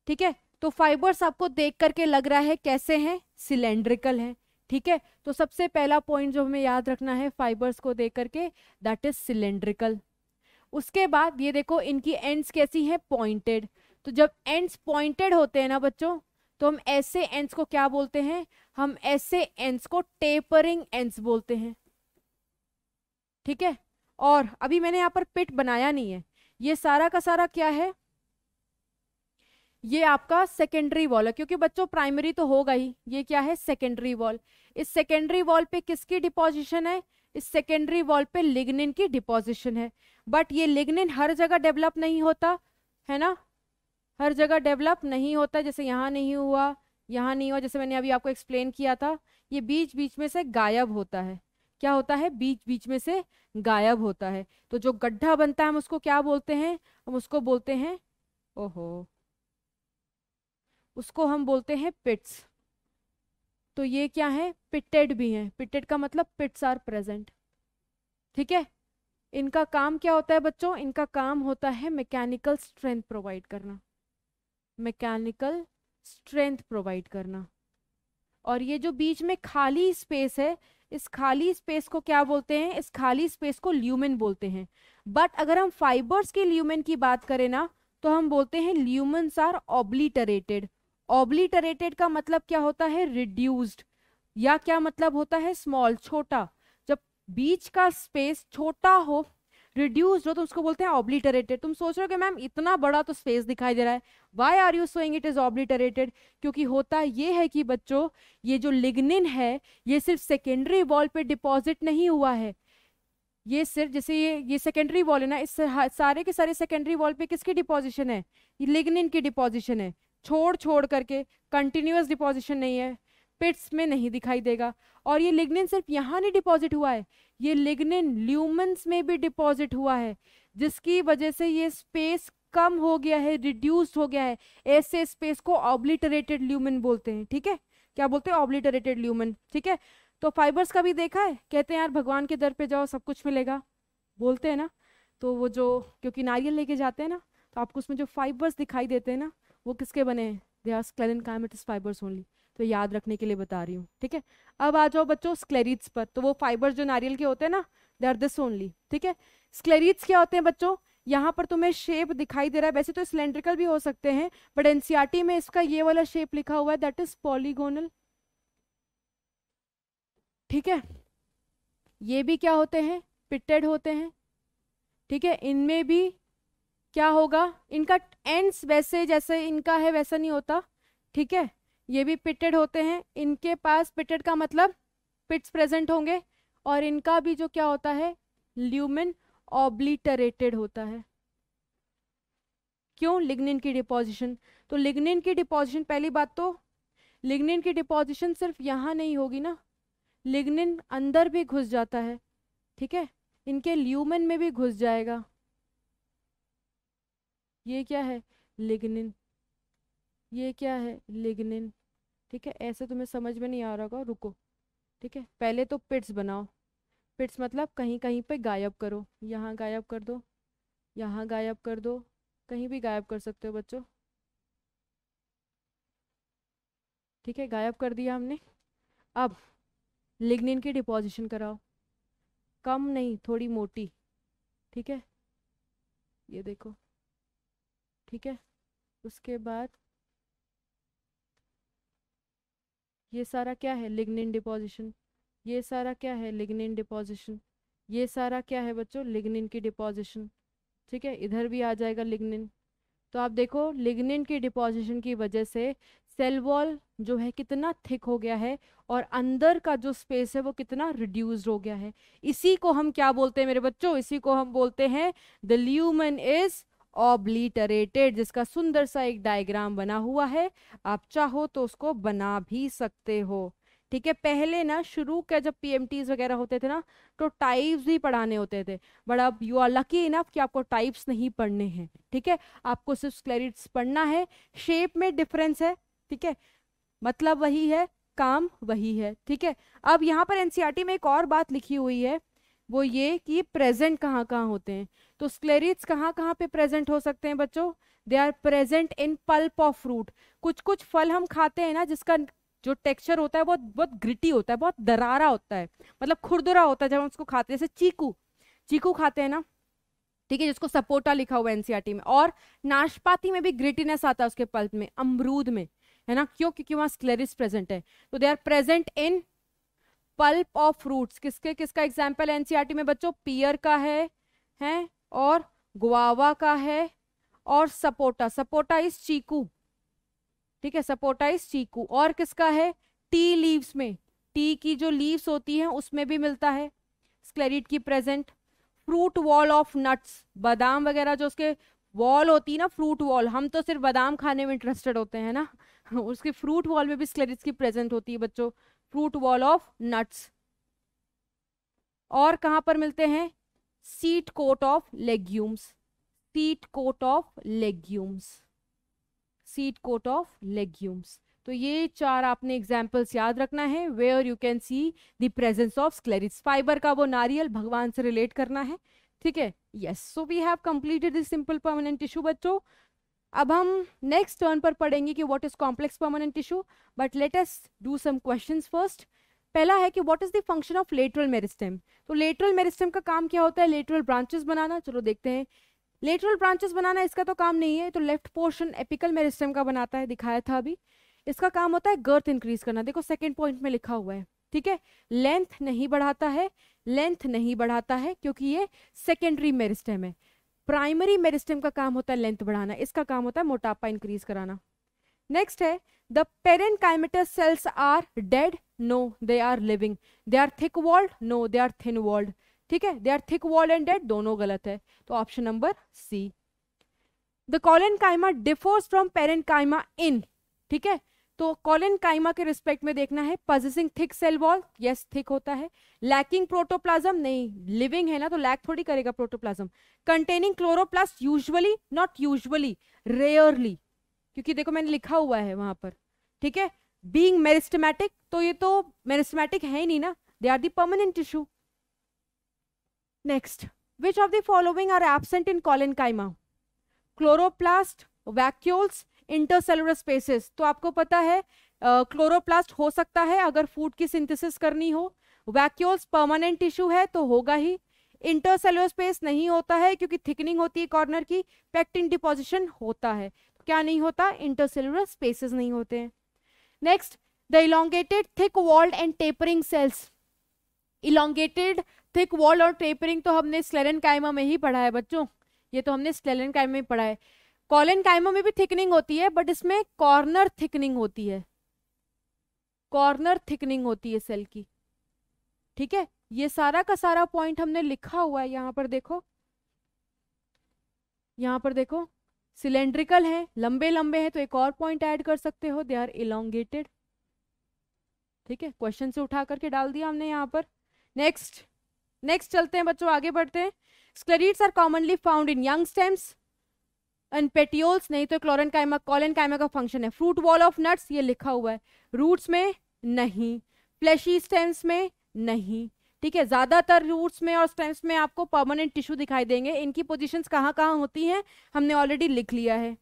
ठीक है तो फाइबर्स आपको देख करके लग रहा है कैसे हैं सिलेंड्रिकल हैं ठीक है तो सबसे पहला पॉइंट जो हमें याद रखना है फाइबर्स को देख करके दैट इज सिलेंड्रिकल उसके बाद ये देखो इनकी एंड्स कैसी हैं पॉइंटेड तो जब एंड्स पॉइंटेड होते हैं ना बच्चों तो हम ऐसे एंड्स को क्या बोलते हैं हम ऐसे एंड्स को टेपरिंग एंड्स बोलते हैं ठीक है और अभी मैंने यहाँ पर पिट बनाया नहीं है ये सारा का सारा क्या है ये आपका सेकेंडरी वॉल है क्योंकि बच्चों प्राइमरी तो होगा ही ये क्या है सेकेंडरी वॉल इस सेकेंडरी वॉल पे किसकी डिपोजिशन है इस सेकेंडरी वॉल पे लिग्निन की डिपोजिशन है बट ये लिग्निन हर जगह डेवलप नहीं होता है ना हर जगह डेवलप नहीं होता जैसे यहाँ नहीं हुआ यहाँ नहीं हुआ जैसे मैंने अभी आपको एक्सप्लेन किया था ये बीच बीच में से गायब होता है क्या होता है बीच बीच में से गायब होता है तो जो गड्ढा बनता है हम उसको क्या बोलते हैं हम उसको बोलते हैं ओहो उसको हम बोलते हैं पिट्स तो ये क्या है पिटेड भी हैं पिटेड का मतलब पिट्स आर प्रेजेंट ठीक है इनका काम क्या होता है बच्चों इनका काम होता है मैकेनिकल स्ट्रेंथ प्रोवाइड करना मैकेनिकल स्ट्रेंथ प्रोवाइड करना और ये जो बीच में खाली स्पेस है इस खाली स्पेस को क्या बोलते हैं इस खाली स्पेस को ल्यूमेन बोलते हैं बट अगर हम फाइबर्स के ल्यूमेन की बात करें ना तो हम बोलते हैं ल्यूमन आर ऑब्लीटरेटेड ऑब्लीटरेटेड का मतलब क्या होता है रिड्यूस्ड या क्या मतलब होता है स्मॉल छोटा जब बीच का स्पेस छोटा हो रिड्यूस्ड हो तो उसको बोलते हैं ऑब्लिटरेटेड तुम सोच रहे हो कि मैम इतना बड़ा तो स्पेस दिखाई दे रहा है why are you showing it is obliterated क्योंकि होता ये है कि बच्चों ये जो लिग्निन है ये सिर्फ सेकेंडरी वॉल पे डिपॉजिट नहीं हुआ है ये सिर्फ जैसे ये ये सेकेंडरी वॉल है ना इस सारे के सारे सेकेंडरी वॉल पे किसकी डिपॉजिशन है लिग्निन की डिपॉजिशन है छोड़ छोड़ करके कंटिन्यूस डिपॉजिशन नहीं है पिट्स में नहीं दिखाई देगा और ये लिग्निन सिर्फ यहाँ नहीं डिपॉजिट हुआ है ये लिग्निन ल्यूमन्स में भी डिपॉजिट हुआ है जिसकी वजह से ये स्पेस कम हो गया है रिड्यूस्ड हो गया है ऐसे स्पेस को ऑब्लिटरेटेड ल्यूमन बोलते हैं ठीक है क्या बोलते हैं ऑब्लिटरेटेड ल्यूमन ठीक है तो फाइबर्स का भी देखा है कहते हैं यार भगवान के दर पर जाओ सब कुछ मिलेगा बोलते हैं ना तो वो जो क्योंकि नारियल लेके जाते हैं ना तो आपको उसमें जो फाइबर्स दिखाई देते हैं ना वो किसके बने हैं they are sclerenchyma fibres only तो याद रखने के लिए बता रही हूँ ठीक है अब आ जाओ बच्चों स्क्लेरिट्स पर तो वो फाइबर जो नारियल के होते हैं ना दे आर दिस ओनली ठीक है स्क्लेरिट्स क्या होते हैं बच्चों यहाँ पर तुम्हें शेप दिखाई दे रहा है वैसे तो सिलेंड्रिकल भी हो सकते हैं बट एनसीआरटी में इसका ये वाला शेप लिखा हुआ है दैट इज पॉलीगोनल ठीक है ये भी क्या होते हैं पिटेड होते हैं ठीक है इनमें भी क्या होगा इनका एंड्स वैसे जैसे इनका है वैसा नहीं होता ठीक है ये भी पिटेड होते हैं इनके पास पिटेड का मतलब पिट्स प्रेजेंट होंगे और इनका भी जो क्या होता है ल्यूमिन ऑब्लिटरेटेड होता है क्यों लिग्निन की डिपोजिशन तो लिग्निन की डिपोजिशन पहली बात तो लिग्निन की डिपोजिशन सिर्फ यहाँ नहीं होगी ना लिग्निन अंदर भी घुस जाता है ठीक है इनके ल्यूमन में भी घुस जाएगा ये क्या है लिग्निन ये क्या है लिगनिन ठीक है ऐसे तुम्हें समझ में नहीं आ रहा होगा रुको ठीक है पहले तो पिट्स बनाओ पिट्स मतलब कहीं कहीं पे गायब करो यहाँ गायब कर दो यहाँ गायब कर दो कहीं भी गायब कर सकते हो बच्चों ठीक है गायब कर दिया हमने अब लिग्निन की डिपोजिशन कराओ कम नहीं थोड़ी मोटी ठीक है ये देखो ठीक है उसके बाद ये सारा क्या है लिग्निन डिपोजिशन ये सारा क्या है लिग्निन डिपोजिशन ये सारा क्या है बच्चों लिग्निन की डिपोजिशन ठीक है इधर भी आ जाएगा लिग्निन तो आप देखो लिग्निन की डिपोजिशन की वजह से सेल वॉल जो है कितना थिक हो गया है और अंदर का जो स्पेस है वो कितना रिड्यूज हो गया है इसी को हम क्या बोलते हैं मेरे बच्चों इसी को हम बोलते हैं द ल्यूमन इज ऑब्लीटरेटेड जिसका सुंदर सा एक डायग्राम बना हुआ है आप चाहो तो उसको बना भी सकते हो ठीक है पहले ना शुरू का जब पी वगैरह होते थे ना तो टाइप्स ही पढ़ाने होते थे बट अब यू आर लकी इनफ कि आपको टाइप्स नहीं पढ़ने हैं ठीक है आपको सिर्फ क्लेरिट्स पढ़ना है शेप में डिफरेंस है ठीक है मतलब वही है काम वही है ठीक है अब यहाँ पर एनसीआरटी e में एक और बात लिखी हुई है वो ये कि प्रेजेंट कहाँ कहाँ होते हैं तो स्क्लेरिट्स कहाँ कहाँ पे प्रेजेंट हो सकते हैं बच्चों they are present in pulp of fruit कुछ कुछ फल हम खाते हैं ना जिसका जो टेक्सचर होता है बहुत बहुत ग्रिटी होता है बहुत दरारा होता है मतलब खुरदुरा होता है जब हम उसको खाते हैं जैसे चीकू चीकू खाते हैं ना ठीक है जिसको सपोटा लिखा हुआ है एनसीआरटी e में और नाशपाती में भी ग्रिटीनेस आता है उसके पल्प में अमरूद में है ना क्यों क्योंकि वहाँ स्क्लेरिस प्रेजेंट है तो they are present in pulp of fruits किसके किसका एग्जाम्पल एनसीआर e में बच्चों पियर का है हैं और गुआवा का है और सपोटा सपोटा इस चीकू ठीक है सपोटा इस चीकू और किसका है टी लीव्स में टी की जो लीव्स होती हैं उसमें भी मिलता है स्क्लेरिट की present fruit wall of nuts बादाम वगैरह जो उसके वॉल होती है ना फ्रूट वॉल हम तो सिर्फ बादाम खाने में इंटरेस्टेड होते हैं ना उसके फ्रूट वॉल में भी स्क्लेरिट्स की प्रेजेंट होती है बच्चों फ्रूट वॉल ऑफ नट्स और कहां पर मिलते हैं seed coat of legumes seed coat of legumes seed coat of legumes तो ये चार आपने एग्जाम्पल्स याद रखना है where you can see the presence of sclereids fibre का वो नारियल भगवान से रिलेट करना है ठीक है yes so we have completed this simple permanent tissue बच्चों अब हम नेक्स्ट टर्न पर पढ़ेंगे कि what is complex permanent tissue but let's just do some question first पहला है कि what is the function of lateral meristem तो लेटरल मेरिस्टम का काम क्या होता है लेटरल ब्रांचेस बनाना चलो देखते हैं लेटरल ब्रांचेस बनाना इसका तो काम नहीं है तो लेफ्ट पोर्शन एपिकल मेरिस्टम का बनाता है दिखाया था अभी इसका काम होता है गर्थ इंक्रीज करना देखो सेकेंड पॉइंट में लिखा हुआ है ठीक है लेंथ नहीं बढ़ाता है लेंथ नहीं बढ़ाता है क्योंकि ये सेकेंडरी मेरिस्टम है प्राइमरी मेरिस्टम का काम होता है लेंथ बढ़ाना इसका काम होता है मोटापा इंक्रीज कराना नेक्स्ट है the parenchymatous cells are dead no they are living they are thick walled no they are thin walled ठीक है they are thick walled and dead दोनों गलत है तो option number C the collenchyma differs from parent कायमा इन ठीक है तो कॉलिन काइमा के रिस्पेक्ट में देखना है possessing thick cell wall yes thick होता है लैकिंग प्रोटोप्लाज्म नहीं लिविंग है ना तो लैक थोड़ी करेगा protoplasm containing chloroplast usually not usually rarely क्योंकि देखो मैंने लिखा हुआ है वहां पर ठीक है बींग मेरिस्टमैटिक तो ये तो मेरिस्टमैटिक है ही नहीं ना they are the tissue next which of the following are absent in collenchyma chloroplast vacuoles intercellular spaces तो आपको पता है क्लोरोप्लास्ट uh, हो सकता है अगर फूड की सिंथेसिस करनी हो वैक्यूल्स परमानेंट टिश्यू है तो होगा ही इंटरसेलुलर स्पेस नहीं होता है क्योंकि थिकनिंग होती है कॉर्नर की पैक्टिन डिपोजिशन होता है तो क्या नहीं होता इंटरसेलुलर स्पेसेस नहीं होते हैं next the elongated thick walled and tapering cells elongated thick walled और टेपरिंग तो हमने स्लेरन कायमा में ही पढ़ा है बच्चों ये तो हमने स्लेरन कायमा में पढ़ा है कॉलन काइमो में भी थिकनिंग होती है बट इसमें कॉर्नर थिकनिंग होती है कॉर्नर थिकनिंग होती है सेल की ठीक है ये सारा का सारा पॉइंट हमने लिखा हुआ है यहाँ पर देखो यहाँ पर देखो सिलेंड्रिकल है लंबे लंबे हैं तो एक और पॉइंट ऐड कर सकते हो दे आर इलांगेटेड ठीक है क्वेश्चन से उठा करके डाल दिया हमने यहाँ पर नेक्स्ट नेक्स्ट चलते हैं बच्चों आगे बढ़ते हैं sclereids are commonly found in young stems and petioles नहीं तो क्लोरन कायमा कॉलन कायमा का फंक्शन है फ्रूट वॉल ऑफ नट्स ये लिखा हुआ है रूट्स में नहीं फ्लैशी स्टेम्स में नहीं ठीक है ज़्यादातर रूट्स में और स्टेम्स में आपको परमानेंट टिश्यू दिखाई देंगे इनकी पोजिशन कहाँ कहाँ होती हैं हमने ऑलरेडी लिख लिया है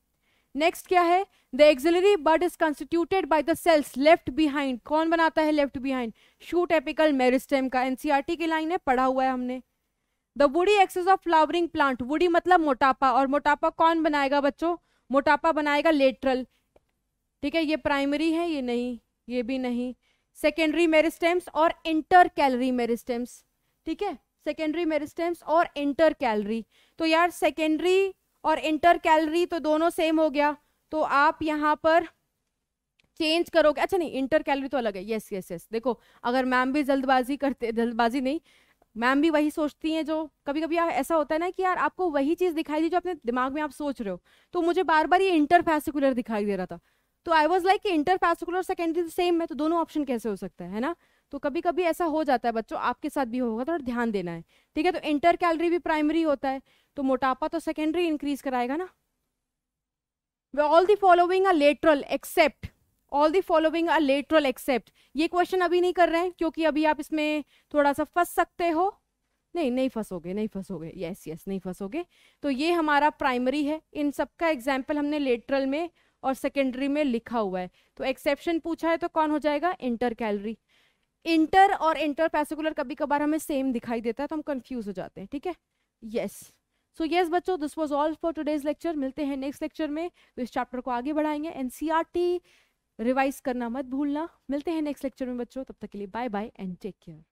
नेक्स्ट क्या है the axillary bud is constituted by the cells left behind कौन बनाता है left behind shoot apical meristem का एनसीआरटी e की लाइन है पढ़ा हुआ है हमने the woody axis of flowering plant woody मतलब मोटापा और मोटापा कौन बनाएगा बच्चों मोटापा बनाएगा लेटरल ठीक है ये प्राइमरी है ये नहीं ये भी नहीं सेकेंडरी मेरिस्टेम्स और इंटर कैलरी मेरिस्टेम्स ठीक है सेकेंडरी मेरिस्टेम्स और इंटर कैलरी तो यार सेकेंडरी और इंटर कैलरी तो दोनों सेम हो गया तो आप यहाँ पर चेंज करोगे अच्छा नहीं इंटर कैलरी तो अलग है यस यस यस देखो अगर मैम भी जल्दबाजी करते जल्दबाजी नहीं मैम भी वही सोचती हैं जो कभी कभी ऐसा होता है ना कि यार आपको वही चीज़ दिखाई दी जो अपने दिमाग में आप सोच रहे हो तो मुझे बार बार ये इंटरफेसिकुलर दिखाई दे रहा था तो I was like interfascicular secondary same है तो दोनों ऑप्शन कैसे हो सकता है ना तो कभी कभी ऐसा हो जाता है बच्चों आपके साथ भी होगा थोड़ा ध्यान देना है ठीक है तो इंटर कैलरी भी प्राइमरी होता है तो मोटापा तो सेकेंडरी इंक्रीज कराएगा ना all the following a lateral except all the following are lateral except ये क्वेश्चन अभी नहीं कर रहे हैं क्योंकि अभी आप इसमें थोड़ा सा फंस सकते हो नहीं नहीं फंसोगे नहीं फंसोगे यस यस नहीं फंसोगे तो ये हमारा प्राइमरी है इन सबका एग्जाम्पल हमने लेटरल में और सेकेंडरी में लिखा हुआ है तो एक्सेप्शन पूछा है तो कौन हो जाएगा इंटर कैलरी इंटर और इंटर पैसिकुलर कभी कभार हमें सेम दिखाई देता है तो हम कंफ्यूज हो जाते हैं ठीक है यस सो यस बच्चों this was all for today's lecture मिलते हैं नेक्स्ट लेक्चर में तो इस चैप्टर को आगे बढ़ाएंगे टी रिवाइज करना मत भूलना मिलते हैं नेक्स्ट लेक्चर में बच्चों तब तक के लिए bye bye and take care